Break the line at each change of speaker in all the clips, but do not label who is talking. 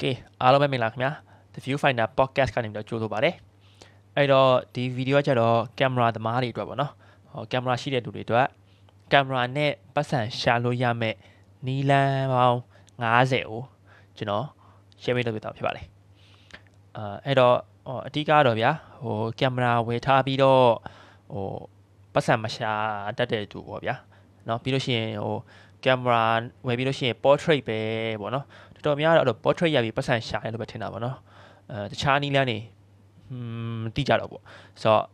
ကဲအားလုံးပဲမင်္ဂလာခင်ဗျာ The Viewfinder Podcast ကနေပြီးတော့ကြိုဆိုပါရစေအဲ့တော့ဒီဗီဒီယိုကကျတော့ကင်မရာသမားတွေအတွက်ပေါ့နော်ဟောကင်မရာရှိတဲ့သူတွေအတွက်ကင်မရာနဲ့ပတ်စံရှာလို့ရမဲ့နီလန်ပေါင်း90ကိုကျွန်တော် share ပေးလုပ်ပေးတာဖြစ်ပါတယ်အာအဲ့တော့ဟောအဓိကတော့ဗျာဟိုကင်မရာဝယ်ထားပြီးတော့ဟိုပတ်စံမရှာတတ်တဲ့သူပေါ့ဗျာเนาะပြီးလို့ရှိရင်ဟိုကင်မရာဝယ်ပြီးလို့ရှိရင် portrait ပဲပေါ့နော်တော်တော်များတော့အဲ့လို portrait ရပြီးပတ်စံရှာတယ်လို့ပဲထင်တာပေါ့နော်အဲတခြားနီးလန်းနေဟွန်းမသိကြတော့ပေါ့ဆိုတော့တ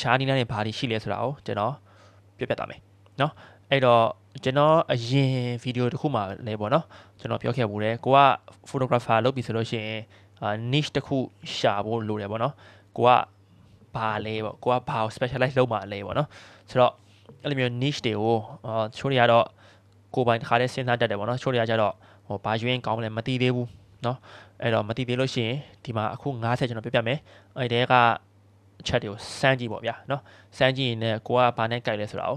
ခြားနီးလန်းနေဘာတွေရှိလဲဆိုတာကိုကျွန်တော်ပြပြသွားမယ်နော်အဲ့တော့ကျွန်တော်အရင်ဗီဒီယိုတစ်ခုမှလဲပေါ့နော်ကျွန်တော်ပြောခဲ့ဘူးတယ်ကိုက photographer လုပ်ပြီဆိုလို့ရှိရင်အာ niche တစ်ခုရှာဖို့လိုတယ်ပေါ့နော်ကိုကဘာလဲပေါ့ကိုကဘာကို specialize လုပ်မှာလဲပေါ့နော်ဆိုတော့အဲ့လိုမျိုး niche တွေကိုအာချိုးတွေကတော့ကိုပိုင်တစ်ခါတည်းစဉ်းစားတတ်တယ်ပေါ့နော်ချိုးတွေကကြတော့ဟိုဘာရွေးကောင်းလဲမသိသေးဘူးเนาะအဲ့တော့မသိသေးလို့ရှိရင်ဒီမှာအခု90ကျွန်တော်ပြပြမယ်အဲ့တဲကအချက်တွေကိုစမ်းကြည့်ပေါ့ဗျာเนาะစမ်းကြည့်ရင်လည်းကိုကဘာနဲ့ကြိုက်လဲဆိုတာကို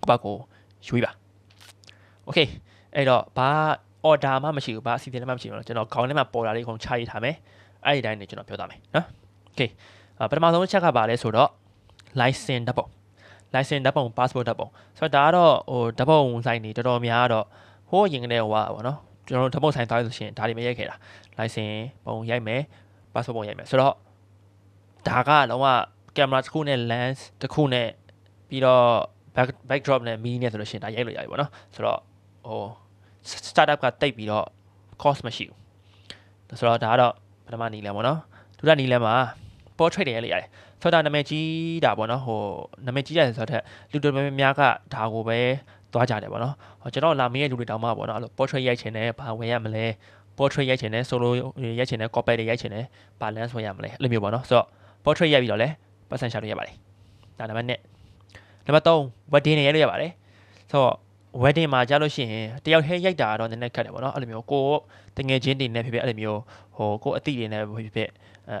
ကိုပါကိုရွေးပါโอเคအဲ့တော့ဘာ order မှမရှိဘူးဘာအစီအစဉ်လည်းမရှိဘူးเนาะကျွန်တော်ခေါင်းထဲမှာပေါ်လာလေးခုံချရေးထားမယ်အဲ့ဒီတိုင်းနေကျွန်တော်ပြောသားမယ်เนาะโอเคပထမဆုံးအချက်ကဘာလဲဆိုတော့ license ဓာတ်ပုံ license ဓာတ်ပုံ passport ဓာတ်ပုံဆိုတော့ဒါကတော့ဟိုဓာတ်ပုံဆိုင်တွေတော်တော်များတော့ဟိုးရင်ကနေဟိုပါပေါ့နော်ကျွန်တော်တို့ဓမုတ်ဆိုင်သားလို့ဆိုရှင်ဒါတွေမရိုက်ခဲ့တာ license ပုံရိုက်မယ် passport ပုံရိုက်မယ်ဆိုတော့ဒါကလုံးဝကင်မရာတစ်ခုနဲ့ lens တစ်ခုနဲ့ပြီးတော့ back backdrop နဲ့ mini နဲ့ဆိုလို့ရှင်ဒါရိုက်လို့ရပြီပေါ့နော်ဆိုတော့ဟို startup ကတိတ်ပြီးတော့ cost မရှိဘူးဆိုတော့ဒါကတော့ပထမနီလန်ပေါ့နော်ဒုတိယနီလန်မှာ portrait တွေရိုက်လိုက်ရတယ်ဆိုတော့ဒါနာမည်ကြီးတာပေါ့နော်ဟိုနာမည်ကြီးတယ်ဆိုတော့လူတော်များများကဒါကိုပဲသွားကြတယ်ပေါ့နော်ကျွန်တော်လာမင်းရဲ့လူတွေတောင်မှပေါ့နော်အဲ့လို portrait ရိုက်ချင်တယ်ဘာဝင်ရမလဲ portrait ရိုက်ချင်တယ် solo ရိုက်ချင်တယ် copy တွေရိုက်ချင်တယ် balance ဝင်ရမလဲအဲ့လိုမျိုးပေါ့နော်ဆိုတော့ portrait ရိုက်ပြီးတော့လဲ percent ရှာလို့ရပါတယ်ဒါနံပါတ်1နံပါတ်3 wedding တွေရိုက်လို့ရပါတယ်ဆိုတော့ wedding မှာကြားလို့ရှိရင်တယောက်တည်းရိုက်တာတော့နည်းနည်းခက်တယ်ပေါ့နော်အဲ့လိုမျိုးကိုတငယ်ချင်းတွေနဲ့ဖြစ်ဖြစ်အဲ့လိုမျိုးဟိုကိုအတိတွေနဲ့ဖြစ်ဖြစ်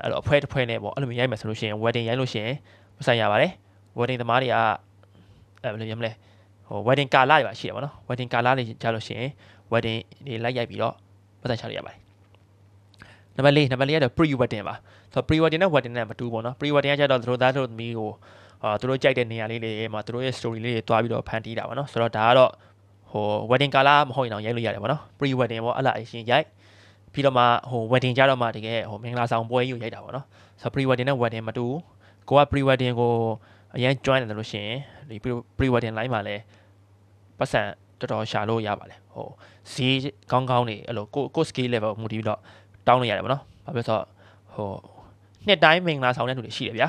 အဲ့လိုအဖွဲတစ်ဖွဲနဲ့ပေါ့အဲ့လိုမျိုးရိုက်မယ်ဆိုလို့ရှိရင် wedding ရိုက်လို့ရှိရင်မဆိုင်ရပါတယ် wedding သမားတွေကအဲ့ဘယ်လိုမျိုးမလဲဟို wedding ကာလတွေပါရှိတယ်ပေါ့နော် wedding ကာလတွေကြာလို့ရှိရင် wedding တွေလိုက်ရိုက်ပြီးတော့ပတ်သက်ချရရပါတယ်နံပါတ်၄နံပါတ်၄ကတော့ pre wedding ပါဆိုတော့ pre wedding နဲ့ wedding နဲ့မတူဘူးပေါ့နော် pre wedding ကကျတော့သူတို့သားသူတို့သမီးကိုအာသူတို့ကြိုက်တဲ့နေရာလေးတွေမှာသူတို့ရဲ့ story လေးတွေတွားပြီးတော့ဖန်တီးတာပေါ့နော်ဆိုတော့ဒါကတော့ဟို wedding ကာလမဟုတ်ရင်တော့ရိုက်လို့ရတယ်ပေါ့နော် pre wedding ပေါ့အဲ့လားအရင်ရိုက်ပြီးတော့မှဟို wedding ကြတော့မှတကယ်ဟိုမင်္ဂလာဆောင်ပွဲကြီးကိုရိုက်တာပေါ့နော်ဆိုတော့ pre wedding နဲ့ wedding မတူဘူးကိုက pre wedding ကိုအရင် join လာလို့ရှိရင်ဒီ pre wedding line မှာလည်းပတ်စံတော်တော်ရှာလို့ရပါတယ်ဟိုဈေးကောင်းကောင်းနေအဲ့လိုကိုကို scale level မူတည်ပြီးတော့တောင်းလို့ရတယ်ဗောနော်ဘာဖြစ်လို့ဟိုနှစ်တိုင်းမင်္ဂလာဆောင်တဲ့လူတွေရှိတယ်ဗျာ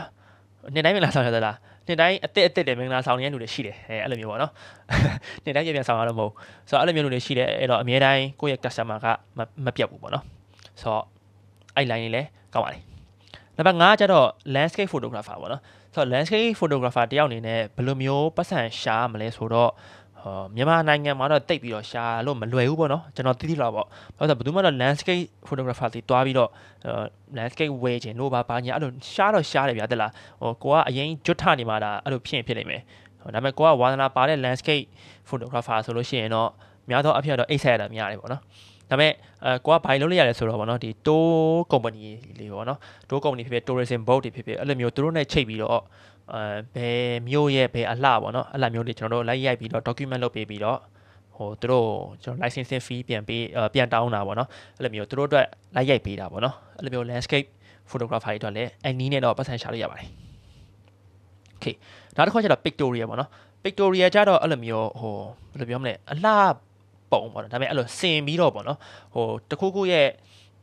နှစ်တိုင်းမင်္ဂလာဆောင်ရသလားနှစ်တိုင်းအစ်စ်အစ်စ်တွေမင်္ဂလာဆောင်နေတဲ့လူတွေရှိတယ်အဲအဲ့လိုမျိုးပေါ့နော်နှစ်တိုင်းပြန်ပြန်ဆောင်ရတော့မဟုတ်ဆိုတော့အဲ့လိုမျိုးလူတွေရှိတယ်အဲ့တော့အများတိုင်းကိုယ့်ရဲ့ customer ကမပြတ်ဘူးပေါ့နော်ဆိုတော့အဲ့ line လေးလည်းကောင်းပါလေနံပါတ်5ကျတော့ landscape photographer ပေါ့နော်ဆိုတော့ landscape photographer တယောက်အနေနဲ့ဘယ်လိုမျိုးပတ်စံရှာရမလဲဆိုတော့မြန်မာနိုင်ငံမှာတော့တိတ်ပြီးတော့ရှာလို့မလွယ်ဘူးပေါ့နော်ကျွန်တော်သိသိလောက်ပေါ့ဘာလို့လဲဆိုတော့ဘယ်သူမှတော့ landscape photographer တွေတွားပြီးတော့ landscape ဝယ်ခြင်းတို့ဘာဘာညာအဲ့လိုရှာတော့ရှာတယ်ဗျာတက်လားဟိုကိုကအရင်ကျွတ်ထနေမှဒါအဲ့လိုဖြစ်ရင်ဖြစ်နေမယ်ဒါပေမဲ့ကိုကဝါသနာပါတဲ့ landscape photographer ဆိုလို့ရှိရင်တော့များသောအားဖြင့်တော့အိတ်ဆက်ရတာများတယ်ပေါ့နော်ဒါပေမဲ့အဲကိုကဘာလုပ်လိုက်ရလဲဆိုတော့ဗောနော်ဒီ tour company လေးဗောနော် tour company ဖြစ်ဖြစ် tourism boat တွေဖြစ်ဖြစ်အဲ့လိုမျိုးသူတို့နဲ့ချိတ်ပြီးတော့အဲဘယ်မျိုးရဲ့ဘယ်အလှဗောနော်အဲ့လိုမျိုးတွေကျွန်တော်တို့လိုက်ရိုက်ပြီးတော့ document လုပ်ပေးပြီးတော့ဟိုသူတို့ကျွန်တော် licensing fee ပြန်ပေးပြန်တောင်းတာဗောနော်အဲ့လိုမျိုးသူတို့အတွက်လိုက်ရိုက်ပေးတာဗောနော်အဲ့လိုမျိုး landscape photographer တွေအတွက်လည်းအနည်းနဲ့တော့ပတ်စံရှာလို့ရပါတယ် okay နောက်တစ်ခါကျတော့ pictorial ဗောနော် pictorial ကျတော့အဲ့လိုမျိုးဟိုဘယ်လိုပြောမလဲအလှပုံပေါ့နော်ဒါပေမဲ့အဲ့လိုစင်ပြီးတော့ပေါ့နော်ဟိုတခုခုရဲ့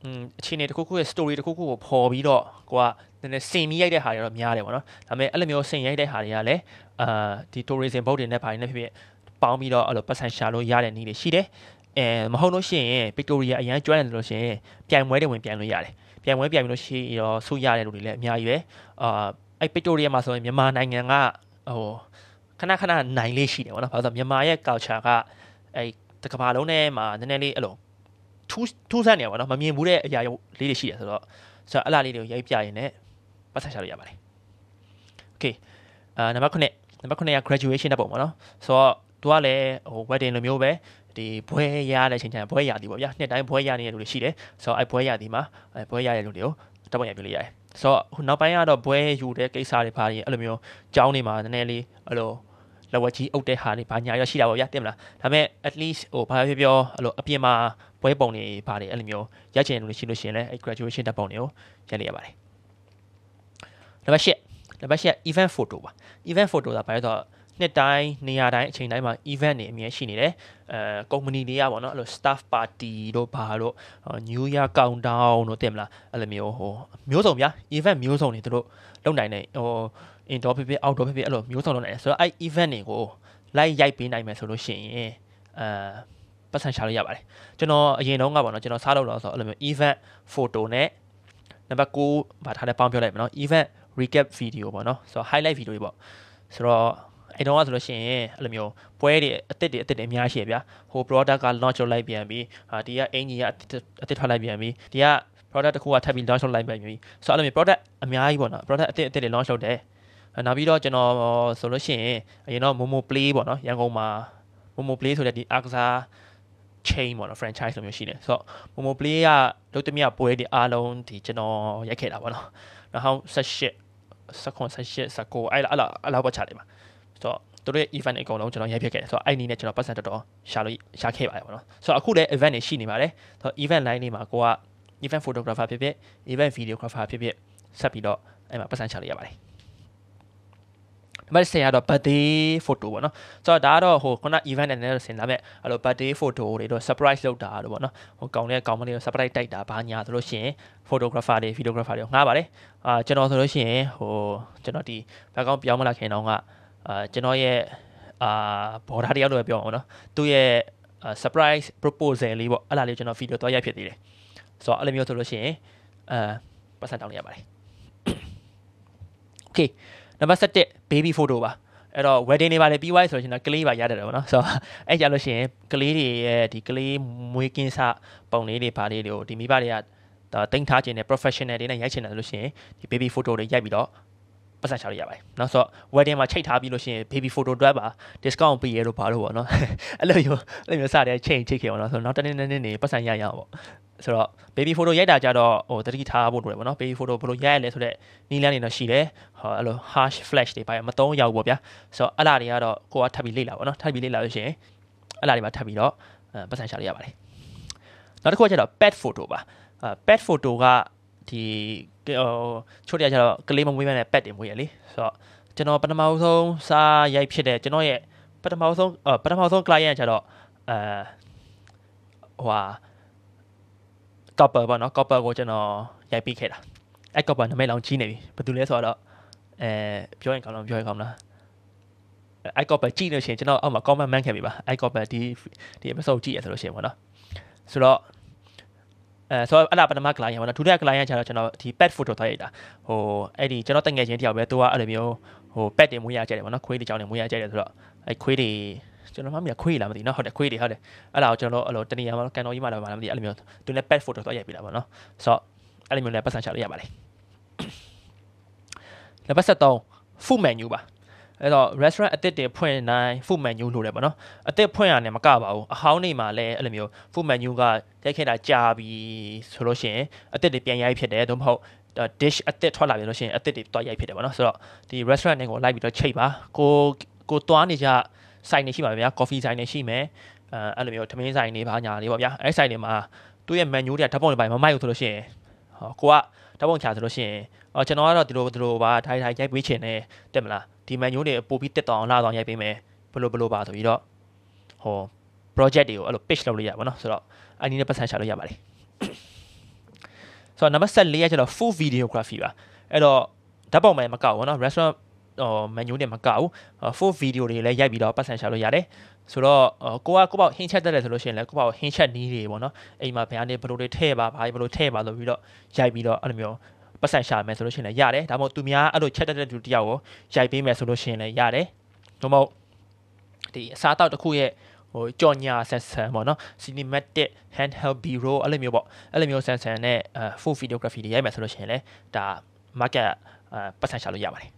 อืมအခြေအနေတခုခုရဲ့ story တခုခုကိုပေါ်ပြီးတော့ကိုကနည်းနည်းစင်ပြီးရိုက်တဲ့ဟာတွေတော့များတယ်ပေါ့နော်ဒါပေမဲ့အဲ့လိုမျိုးစင်ရိုက်တဲ့ဟာတွေကလည်းအာဒီ tourism boat တွေနဲ့ပါတယ်နဲ့ဖြစ်ဖြစ်ပေါင်းပြီးတော့အဲ့လိုပတ်စံရှာလို့ရတဲ့နည်းတွေရှိတယ်အဲမဟုတ်လို့ရှိရင် Victoria အရန်ကျွမ်းတယ်လို့ရှိရင်ပြိုင်ပွဲတွေဝင်ပြိုင်လို့ရတယ်ပြိုင်ပွဲပြိုင်ပြီးလို့ရှိရင်ရောဆုရတဲ့လူတွေလည်းအများကြီးပဲအာအဲ့ Victoria မှာဆိုရင်မြန်မာနိုင်ငံကဟိုခဏခဏနိုင်လေးရှိတယ်ပေါ့နော်ဘာလို့ဆိုတော့မြန်မာရဲ့ culture ကအဲ့တကဘာလုံးထဲမှာနည်းနည်းလေးအဲ့လိုထူးထူးဆန်းနေရပါတော့မမြင်ဘူးတဲ့အရာလေးတွေရှိတယ်ဆိုတော့ဆိုတော့အဲ့လားလေးတွေကိုရိုက်ပြရင်လည်းပတ်ဆက်ရှာလို့ရပါတယ်โอเคအာနံပါတ်9နံပါတ်9က graduation တက်ပုံပေါ့နော်ဆိုတော့သူကလည်းဟို wedding လိုမျိုးပဲဒီဘွဲရတဲ့အချိန်ချင်းဘွဲရသည်ပေါ့ဗျာနှစ်တိုင်းဘွဲရနေတဲ့လူတွေရှိတယ်ဆိုတော့အဲ့ဘွဲရသည်မှာအဲ့ဘွဲရတဲ့လူတွေကိုတက်ပုံရပြလို့ရတယ်ဆိုတော့ဟိုနောက်ပိုင်းကတော့ဘွဲယူတဲ့ကိစ္စတွေဘာတွေအဲ့လိုမျိုးကြောင်းနေမှာနည်းနည်းလေးအဲ့လိုလက်ဝက်ကြီးအုပ်တဲ့ဟာတွေဘာညာရရှိတာပေါ့ဗျာတင်မလားဒါပေမဲ့ at least ဟိုဘာပြောပြောအဲ့လိုအပြင်မှာပွဲပုံတွေပါတယ်အဲ့လိုမျိုးရချင်လို့ရှိလို့ရှင်လဲအဲ့ graduation တပ်ပုံတွေကိုရနေရပါတယ်နံပါတ်8နံပါတ်8 event photo ပါ event photo ကဘာလဲဆိုတော့နှစ်တိုင်းနေရာတိုင်းအချိန်တိုင်းမှာ event တွေအများရှိနေတယ်အဲကုမ္ပဏီတွေကပေါ့နော်အဲ့လို staff party တို့ဘာတို့ new year countdown တို့တင်မလားအဲ့လိုမျိုးဟိုမျိုးစုံဗျာ event မျိုးစုံတွေတို့လုပ်နိုင်တယ်ဟို indoor ဖြစ်ဖြစ် outdoor ဖြစ်ဖြစ်အဲ့လိုမျိုးစုံလုံးနိုင်တယ်ဆိုတော့အဲ့ event တွေကို live ရိုက်ပေးနိုင်မယ်ဆိုလို့ရှိရင်အာပတ်စံရှာလို့ရပါတယ်ကျွန်တော်အရင်တုန်းကပေါ့နော်ကျွန်တော်စားလို့တော့ဆိုအဲ့လိုမျိုး event photo နဲ့နံပါတ်9ဘာထားလဲပေါင်းပြောလိုက်မယ်နော် event recap video ပေါ့နော်ဆိုတော့ highlight video တွေပေါ့ဆိုတော့အဲ့တော့ဆိုလို့ရှိရင်အဲ့လိုမျိုးပွဲတွေအစ်စ်တွေအစ်စ်တွေအများကြီးရယ်ဗျာဟို product က launch လုပ်လိုက်ပြန်ပြီဟာဒီကအင်ဂျီကအစ်စ်ထွက်လိုက်ပြန်ပြီဒီက product တစ်ခုကထပ်ပြီး launch လုပ်လိုက်ပြန်ပြီဆိုတော့အဲ့လိုမျိုး product အများကြီးပေါ့နော် product အစ်စ်အစ်စ်တွေ launch လုပ်တယ်နောက်ပြီးတော့ကျွန်တော်ဆိုလို့ရှိရင်အရင်တော့ Momo Play ပေါ့နော်ရန်ကုန်မှာ Momo Play ဆိုတဲ့ဒီအားကစား chain ပေါ့နော် franchise လိုမျိုးရှိတယ်ဆိုတော့ Momo Play ကလုံးတမရပွဲတွေအားလုံးဒီကျွန်တော်ရိုက်ခဲ့တာပေါ့နော်နောက်ဟောင်း18 18 19အဲ့လားအဲ့လားအဲ့လောက်ပဲချတယ်ပါဆိုတော့တို့ရဲ့ event အကုန်လုံးကျွန်တော်ရိုက်ဖြစ်ခဲ့တယ်ဆိုတော့အဲ့ဒီနဲ့ကျွန်တော်ပတ်စံတော်တော်ရှာလို့ရှာခဲ့ပါတယ်ပေါ့နော်ဆိုတော့အခုလည်း event တွေရှိနေပါတယ်ဆိုတော့ event line တွေမှာကိုက event photographer ဖြစ်ဖြစ် event videographer ဖြစ်ဖြစ်ဆက်ပြီးတော့အဲ့မှာပတ်စံချလို့ရပါတယ်အမတ်စင်ကတော့ birthday photo ပေါ့နော်ဆိုတော့ဒါကတော့ဟိုခုန event နဲ့နည်းနည်းဆင်ဒါပေမဲ့အဲ့လို birthday photo တွေတော့ surprise လုပ်တာတို့ပေါ့နော်ဟိုကောင်လေးကောင်မလေးကို surprise တိုက်တာဘာညာဆိုလို့ရှိရင် photographer တွေ videographer တွေငှားပါတယ်အာကျွန်တော်ဆိုလို့ရှိရင်ဟိုကျွန်တော်ဒီ background ပြောင်းမလာခင်တော့ကအာကျွန်တော်ရဲ့အာ border တယောက်လိုပဲပြောအောင်နော်သူ့ရဲ့ surprise proposal လေးပေါ့အဲ့ဒါလေးကျွန်တော် video တော့ရိုက်ဖြစ်သေးတယ်ဆိုတော့အဲ့လိုမျိုးဆိုလို့ရှိရင်အာပတ်စံတောင်းလိုက်ရပါတယ် okay နံပါတ်7 baby photo ပါအဲ့တော့ wedding တွေပါလေပြီးသွားဆိုရင်တော့ကလေးပါရတတ်တယ်ဗောနော်ဆိုတော့အဲ့ကြလို့ရှိရင်ကလေးတွေရဲ့ဒီကလေးမွေးကင်းစပုံလေးတွေပါလေးတွေကိုဒီမိဘတွေကတင်ထားခြင်းနဲ့ professional တွေနဲ့ရိုက်ချင်တယ်ဆိုလို့ရှိရင်ဒီ baby photo တွေရိုက်ပြီးတော့ပတ်စံချလို့ရပါတယ်။နောက်ဆို wedding မှာချိတ်ထားပြီးလို့ရှိရင် baby photo တွက်ပါ discount ပေးရလို့ပါလို့ပေါ့နော်။အဲ့လိုမျိုးအဲ့လိုမျိုးစတဲ့ချိန်ချိန်ခဲ့ပေါ့နော်။ဆိုတော့နောက်တနေ့နေ့နေပတ်စံရရအောင်ပေါ့။ဆိုတော့ baby photo ရိုက်တာကြတော့ဟိုတတိထားဖို့လိုတယ်ပေါ့နော် baby photo ဘယ်လိုရိုက်ရလဲဆိုတော့နီးလန်းနေတော့ရှိတယ်ဟောအဲ့လို hash flash တွေပါမသုံးရောက်ပေါ့ဗျာဆိုတော့အဲ့လာတွေကတော့ကိုကထပ်ပြီးလေ့လာပေါ့နော်ထပ်ပြီးလေ့လာလို့ရှိရင်အဲ့လာတွေမှာထပ်ပြီးတော့ပတ်စံရှာလို့ရပါတယ်နောက်တစ်ခုကကျတော့ pet photo ပါ pet photo ကဒီဟိုချို့တရကျတော့ကလေးမမွေးမနဲ့ pet တွေမွေးရလေဆိုတော့ကျွန်တော်ပထမဆုံးစာရိုက်ဖြစ်တဲ့ကျွန်တော်ရဲ့ပထမဆုံးပထမဆုံး client ကကျတော့အဲဟိုဟာ copper ပေါ့နော် copper ကိုကျွန်တော်ရိုက်ပြီးခဲ့တာအဲ့ copper နာမည်လောင်ကြီးနေပြီဘာတူလဲဆိုတော့အဲပြောရင်ကောင်းလားပြောရင်ကောင်းလားအဲ့ copper ကြည့်လို့ရှိရင်ကျွန်တော်အောက်မှာ comment မှန်းခဲ့ပြီပါအဲ့ copper ဒီဒီ episode ကြည့်ရဆိုလို့ရှိရင်ပေါ့နော်ဆိုတော့အဲဆိုတော့အဲ့ဒါပထမ client ပေါ့နော်ဒုတိယ client ကျတော့ကျွန်တော်ဒီ pet photo ထားရိုက်တာဟိုအဲ့ဒီကျွန်တော်တငယ်ချင်းတယောက်ပဲသူကအဲ့လိုမျိုးဟို pet တွေမွေးရကြတယ်ပေါ့နော်ခွေးတွေကြောင်းတွေမွေးရကြတယ်ဆိုတော့အဲ့ခွေးတွေကျွန်တော်မှမရခွေးလာမသိနော်ဟုတ်တယ်ခွေးတွေဟုတ်တယ်အဲ့ဒါကိုကျွန်တော်တို့အဲ့လိုတနေရာမှာကန်တော်ကြီးမှလာပါလားမသိအဲ့လိုမျိုးသူလည်း pet photo တော့ရိုက်ပေးတာပေါ့နော်ဆိုတော့အဲ့လိုမျိုးလည်းပတ်စံချလို့ရပါတယ်နံပါတ်73 food menu ပါအဲ့တော့ restaurant အသစ်တွေဖွင့်နိုင် food menu လို့လည်းပေါ့နော်အသစ်ဖွင့်ရတယ်မကပါဘူးအဟောင်းနေမှာလည်းအဲ့လိုမျိုး food menu ကတိုက်ခဲ့တာကြာပြီဆိုလို့ရှိရင်အသစ်တွေပြန်ရိုက်ဖြစ်တယ်သို့မဟုတ် dish အသစ်ထွက်လာပြီလို့ရှိရင်အသစ်တွေတော့ရိုက်ဖြစ်တယ်ပေါ့နော်ဆိုတော့ဒီ restaurant တွေကိုလိုက်ပြီးတော့ချိန်ပါကိုကိုသွားနေကြဆိုင်တွေရှိမှာဗျာ coffee ဆိုင်တွေရှိမယ်အဲအဲ့လိုမျိုးထမင်းဆိုင်တွေဘာညာတွေပေါ့ဗျာအဲ့ဆိုင်တွေမှာသူ့ရဲ့ menu တွေကဓာတ်ပုံတွေပိုင်းမမိုက်ဘူးဆိုလို့ရှိရင်ဟောကိုကဓာတ်ပုံချဆိုလို့ရှိရင်အော်ကျွန်တော်ကတော့ဒီလိုဒီလိုပါထိုင်ထိုင်ရိုက်ပေးချင်တယ်တက်မလားဒီ menu တွေပို့ပြီးတက်တောင်လာတော့ရိုက်ပေးမယ်ဘလို့ဘလို့ပါဆိုပြီးတော့ဟော project တွေကိုအဲ့လို pitch လုပ်လို့ရပါဘောနော်ဆိုတော့အဲ့ဒီနဲ့ပတ်စံချလို့ရပါတယ်ဆိုတော့ number 7လေးကကျတော့ full videography ပါအဲ့တော့ဓာတ်ပုံပိုင်းမကောက်ဘောနော် restaurant ဟိုမန်ယူနဲ့မကဘူး4 video တွေလည်းရိုက်ပြီးတော့ပတ်စံရှာလို့ရတယ်ဆိုတော့ကိုကကိုပေါ့ဟင်းချက်တက်တယ်ဆိုလို့ရှိရင်လည်းကိုပေါ့ဟင်းချက်နီးတွေပေါ့နော်အိမ်မှာဘယ်ကနေဘယ်လိုတွေထည့်ပါဘာဘယ်လိုထည့်ပါဆိုပြီးတော့ရိုက်ပြီးတော့အဲ့လိုမျိုးပတ်စံရှာမယ်ဆိုလို့ရှိရင်လည်းရတယ်ဒါမှမဟုတ်သူများအဲ့လိုချက်တက်တဲ့သူတယောက်ကိုရိုက်ပေးမယ်ဆိုလို့ရှိရင်လည်းရတယ်ဒါမှမဟုတ်ဒီအစားအသောက်တစ်ခုရဲ့ဟိုကြော်ညာဆန်ဆန်ပေါ့နော် cinematic handheld bureau အဲ့လိုမျိုးပေါ့အဲ့လိုမျိုးဆန်ဆန်နဲ့ full videography တွေရိုက်မယ်ဆိုလို့ရှိရင်လည်းဒါ market ပတ်စံရှာလို့ရပါတယ်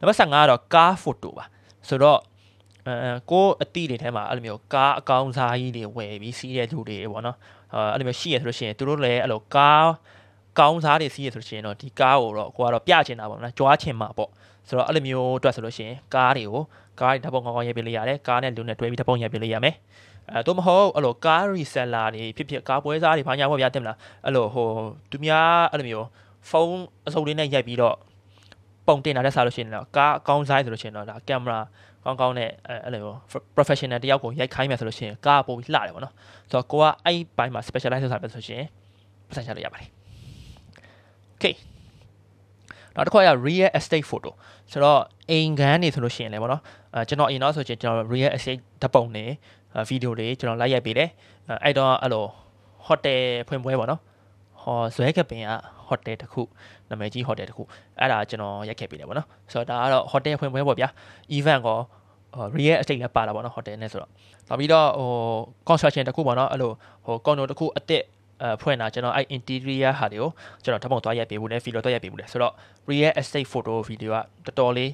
နံပါတ်15ကတော့ car photo ပါဆိုတော့အဲကိုအတိတွေထဲမှာအဲ့လိုမျိုးကားအကောင်စားကြီးတွေဝယ်ပြီးစီးတဲ့လူတွေပေါ့နော်အဲ့လိုမျိုးရှိရဆိုလို့ရှိရင်သူတို့လည်းအဲ့လိုကားကောင်းစားတွေစီးရဆိုလို့ရှိရင်တော့ဒီကားကိုတော့ကိုကတော့ပြချင်တာပေါ့နော်ကြွားချင်မှာပေါ့ဆိုတော့အဲ့လိုမျိုးတွက်ဆိုလို့ရှိရင်ကားတွေကိုကားတွေဓာတ်ပုံကောင်းကောင်းရိုက်ပေးလိုက်ရတယ်ကားနဲ့လူနဲ့တွဲပြီးဓာတ်ပုံရိုက်ပေးလိုက်ရမယ်အဲတော့မဟုတ်အဲ့လိုကား reseller တွေဖြစ်ဖြစ်ကားပွဲစားတွေဘာညာပေါ့ဗျာတင်မလားအဲ့လိုဟိုသူများအဲ့လိုမျိုးဖုန်းအစုပ်လေးနဲ့ရိုက်ပြီးတော့ပုံတင်တာလက်စားလို့ရှိရင်တော့ကားအကောင်းဆိုင်ဆိုလို့ရှိရင်တော့ဒါကင်မရာကောင်းကောင်းနဲ့အဲ့လို professional တယောက်ကိုရိုက်ခိုင်းမယ်ဆိုလို့ရှိရင်ကားပို့ပြီးလှတယ်ပေါ့နော်ဆိုတော့ကိုကအဲ့ဘိုင်းမှာ specialize လုပ်တာပဲဆိုရှင်ပတ်စံချလို့ရပါတယ် okay နောက်တစ်ခါက real estate photo ဆိုတော့အိမ်ခန်းနေဆိုလို့ရှိရင်လည်းပေါ့နော်အဲကျွန်တော်အိမ်တော့ဆိုရင်ကျွန်တော် real estate ဓာတ်ပုံနေဗီဒီယိုတွေကျွန်တော်လိုက်ရိုက်ပေးတယ်အဲ့တော့အဲ့လို hotel ဖွင့်ပွဲပေါ့နော်ဟောဇွဲကပင်က hotel တစ်ခုနာမည်ကြီးဟိုတယ်တခုအဲ့ဒါကျွန်တော်ရိုက်ခဲ့ပေးတယ်ပေါ့နော်ဆိုတော့ဒါကတော့ဟိုတယ်ဖွင့်ပွဲပေါ့ဗျာ event ကော real estate လည်းပါတာပေါ့နော်ဟိုတယ်နဲ့ဆိုတော့နောက်ပြီးတော့ဟို construction တခုပေါ့နော်အဲ့လိုဟို condo တခုအစ်စ်အဲဖွင့်တာကျွန်တော်အဲ့ interior ဟာတွေကိုကျွန်တော်ဓာတ်ပုံသွားရိုက်ပေးဖို့လဲ video သွားရိုက်ပေးဖို့လဲဆိုတော့ real estate photo video ကတော်တော်လေး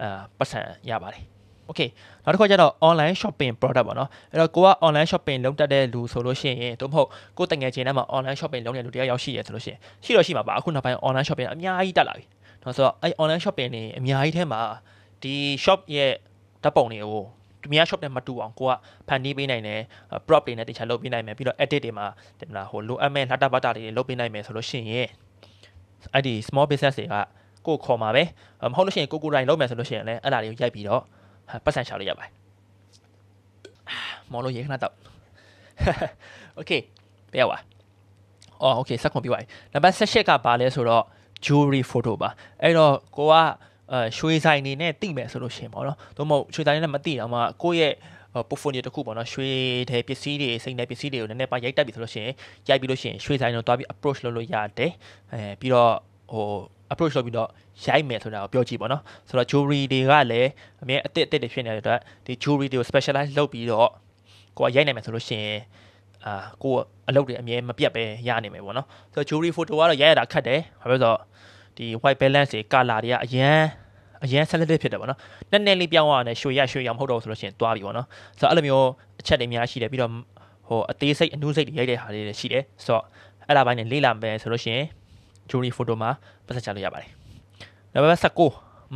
အဲပတ်စံရပါတယ် okay နောက်တစ်ခါကျတော့ online shopping product ပေါ့နော်အဲ့တော့ကိုက online shopping လုပ်တတ်တဲ့လူဆိုလို့ရှိရင်တို့မဟုတ်ကိုတငယ်ချင်းတန်းမှာ online shopping လုပ်နေတဲ့လူတယောက်ယောက်ရှိရဆိုလို့ရှိရင်ရှိတော့ရှိမှာပါအခုနောက်ပိုင်း online shopping အများကြီးတက်လာပြီနော်ဆိုတော့အဲ့ online shopping နေအများကြီးထဲမှာဒီ shop ရဲ့ဓာတ်ပုံတွေကိုသူများ shop နဲ့မတူအောင်ကိုကဖန်တီးပေးနိုင်တယ် prop တွေနဲ့တခြားလုပ်ပေးနိုင်မယ်ပြီးတော့ edit တွေမှာတင်လာဟိုလိုအပ်မဲ့လှတာပတ်တာတွေလုပ်ပေးနိုင်မယ်ဆိုလို့ရှိရင်အဲ့ဒီ small business တွေကကိုခေါ်မှာပဲမဟုတ်လို့ရှိရင်ကိုကိုတိုင်းလုပ်မယ်ဆိုလို့ရှိရင်လည်းအဲ့ဒါတွေကိုရိုက်ပြီးတော့ပတ်စံရှာလို့ရပါတယ်မော်လို့ရေခဏတော့ okay ပြရပါအော် okay စက်ခွန်ပြပါနံပါတ်16ကဘာလဲဆိုတော့ jewelry photo ပါအဲ့တော့ကိုကအဲရွှေဆိုင်နေနဲ့တိမယ်ဆိုလို့ရှင်ပေါ့နော်သို့မဟုတ်ရွှေဆိုင်နေနဲ့မတိတော့မှကိုယ့်ရဲ့ portfolio တစ်ခုပေါ့နော်ရွှေတဲ့ပစ္စည်းတွေစိတ်တဲ့ပစ္စည်းတွေကိုနည်းနည်းပါရိုက်တက်ပြီဆိုလို့ရှင်ရိုက်ပြီးလို့ရှင်ရွှေဆိုင်တော့တွားပြီး approach လုပ်လို့ရတယ်အဲပြီးတော့ဟို approach လုပ်ပြီးတော့ရိုက်မယ်ဆိုတာကိုပြောကြည့်ပါတော့ဆိုတော့ jewelry တွေကလည်းအမြဲအစ်စ်အစ်စ်တွေဖြစ်နေတဲ့အတွက်ဒီ jewelry တွေကို specialize လုပ်ပြီးတော့ကိုကရိုက်နိုင်မယ်ဆိုလို့ရှိရင်အာကိုကအလုပ်တွေအမြဲမပြတ်ပဲရနိုင်မယ်ပေါ့နော်ဆိုတော့ jewelry photo ကတော့ရိုက်ရတာခက်တယ်ဘာဖြစ်လို့ဆိုတော့ဒီ white balance တွေ color တွေကအရန်အရန် selective ဖြစ်တယ်ပေါ့နော်နက်နက်လေးပြောင်းသွားတယ်ရွှေရရွှေရမဟုတ်တော့ဆိုလို့ရှိရင်သွားပြီပေါ့နော်ဆိုတော့အဲ့လိုမျိုးအချက်တွေအများရှိတယ်ပြီးတော့ဟိုအသေးစိတ်အနုစိတ်တွေရိုက်တဲ့ဟာတွေလည်းရှိတယ်ဆိုတော့အဲ့လာပိုင်းနဲ့လေ့လာမယ်ဆိုလို့ရှိရင် jewelry photo မှာပတ်သက်ချလို့ရပါတယ်နံပါတ်19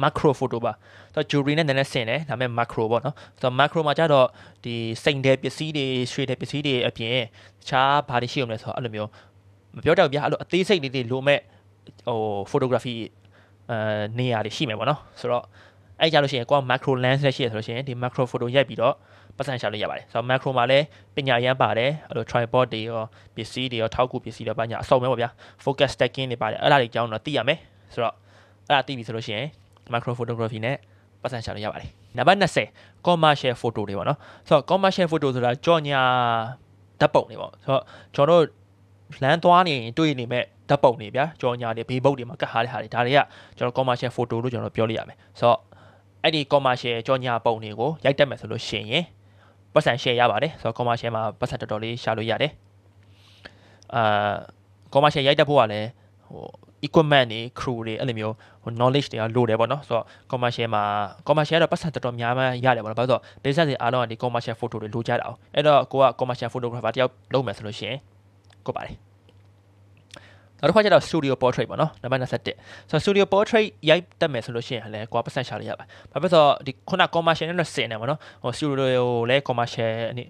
macro photo ပါဆိုတော့ jewelry နဲ့နည်းနည်းဆင်တယ်ဒါပေမဲ့ macro ပေါ့နော်ဆိုတော့ macro မှာကျတော့ဒီစိန်တဲ့ပစ္စည်းတွေရွှေတဲ့ပစ္စည်းတွေအပြင်တခြားဘာတွေရှိအောင်လဲဆိုတော့အဲ့လိုမျိုးမပြောတော့ဗျာအဲ့လိုအသေးစိတ်လေးတွေလိုမဲ့ဟို photography အဲနေရာတွေရှိမယ်ပေါ့နော်ဆိုတော့အဲ့ကြလို့ရှိရင်ကိုက macro lens နဲ့ရှိရဆိုလို့ရှိရင်ဒီ macro photo ရိုက်ပြီးတော့ပတ်စံရှာလို့ရပါတယ်ဆိုတော့ macro မှာလည်းပညာရမ်းပါတယ်အဲ့လို tripod တွေရောပစ္စည်းတွေရောထောက်ကူပစ္စည်းတွေပါညာအစုံပဲပေါ့ဗျာ focus stacking တွေပါတယ်အဲ့ဒါတွေကြောင်းတော့သိရမယ်ဆိုတော့အဲ့ဒါသိပြီဆိုလို့ရှိရင် macro photography နဲ့ပတ်စံရှာလို့ရပါတယ်နံပါတ်20 commercial photo တွေပေါ့နော်ဆိုတော့ commercial photo ဆိုတာကြော်ညာဓာတ်ပုံတွေပေါ့ဆိုတော့ကျွန်တော်လမ်းသွားနေရင်တွေ့နေမဲ့ဓာတ်ပုံတွေဗျာကြော်ညာတွေဘေးဘုတ်တွေမှာကတ်ထားတဲ့ဟာတွေဒါတွေကကျွန်တော် commercial photo လို့ကျွန်တော်ပြောလို့ရမယ်ဆိုတော့အဲ့ဒီ commercial ကြော်ညာပုံတွေကိုရိုက်တက်မယ်ဆိုလို့ရှင်ရင်ပတ်စံ share ရပါတယ်ဆိုတော့ commercial မှာပတ်စံတော်တော်လေးရှာလို့ရတယ်အာ commercial ရိုက်တတ်ဖို့ကလည်းဟို equipment တွေ crew တွေအဲ့လိုမျိုးဟို knowledge တွေကလိုတယ်ပေါ့နော်ဆိုတော့ commercial မှာ commercial ကတော့ပတ်စံတော်တော်များများရတယ်ပေါ့နော်ဘာလို့ဆိုတော့ business တွေအားလုံးကဒီ commercial photo တွေလိုကြတာအောင်အဲ့တော့ကိုက commercial photographer တယောက်လုပ်မယ်ဆိုလို့ရှိရင်ကိုပါတယ်နောက်တစ်ခါကျတော့ studio portrait ပေါ့နော်နံပါတ်27ဆိုတော့ studio portrait ရိုက်တက်မယ်ဆိုလို့ရှိရင်လည်းကွာပတ်စံရှာလို့ရပါတယ်ဘာဖြစ်လို့ဒီခုန commercial နဲ့တော့ဆင်တယ်ပေါ့နော်ဟို studio ကိုလည်း commercial အနေ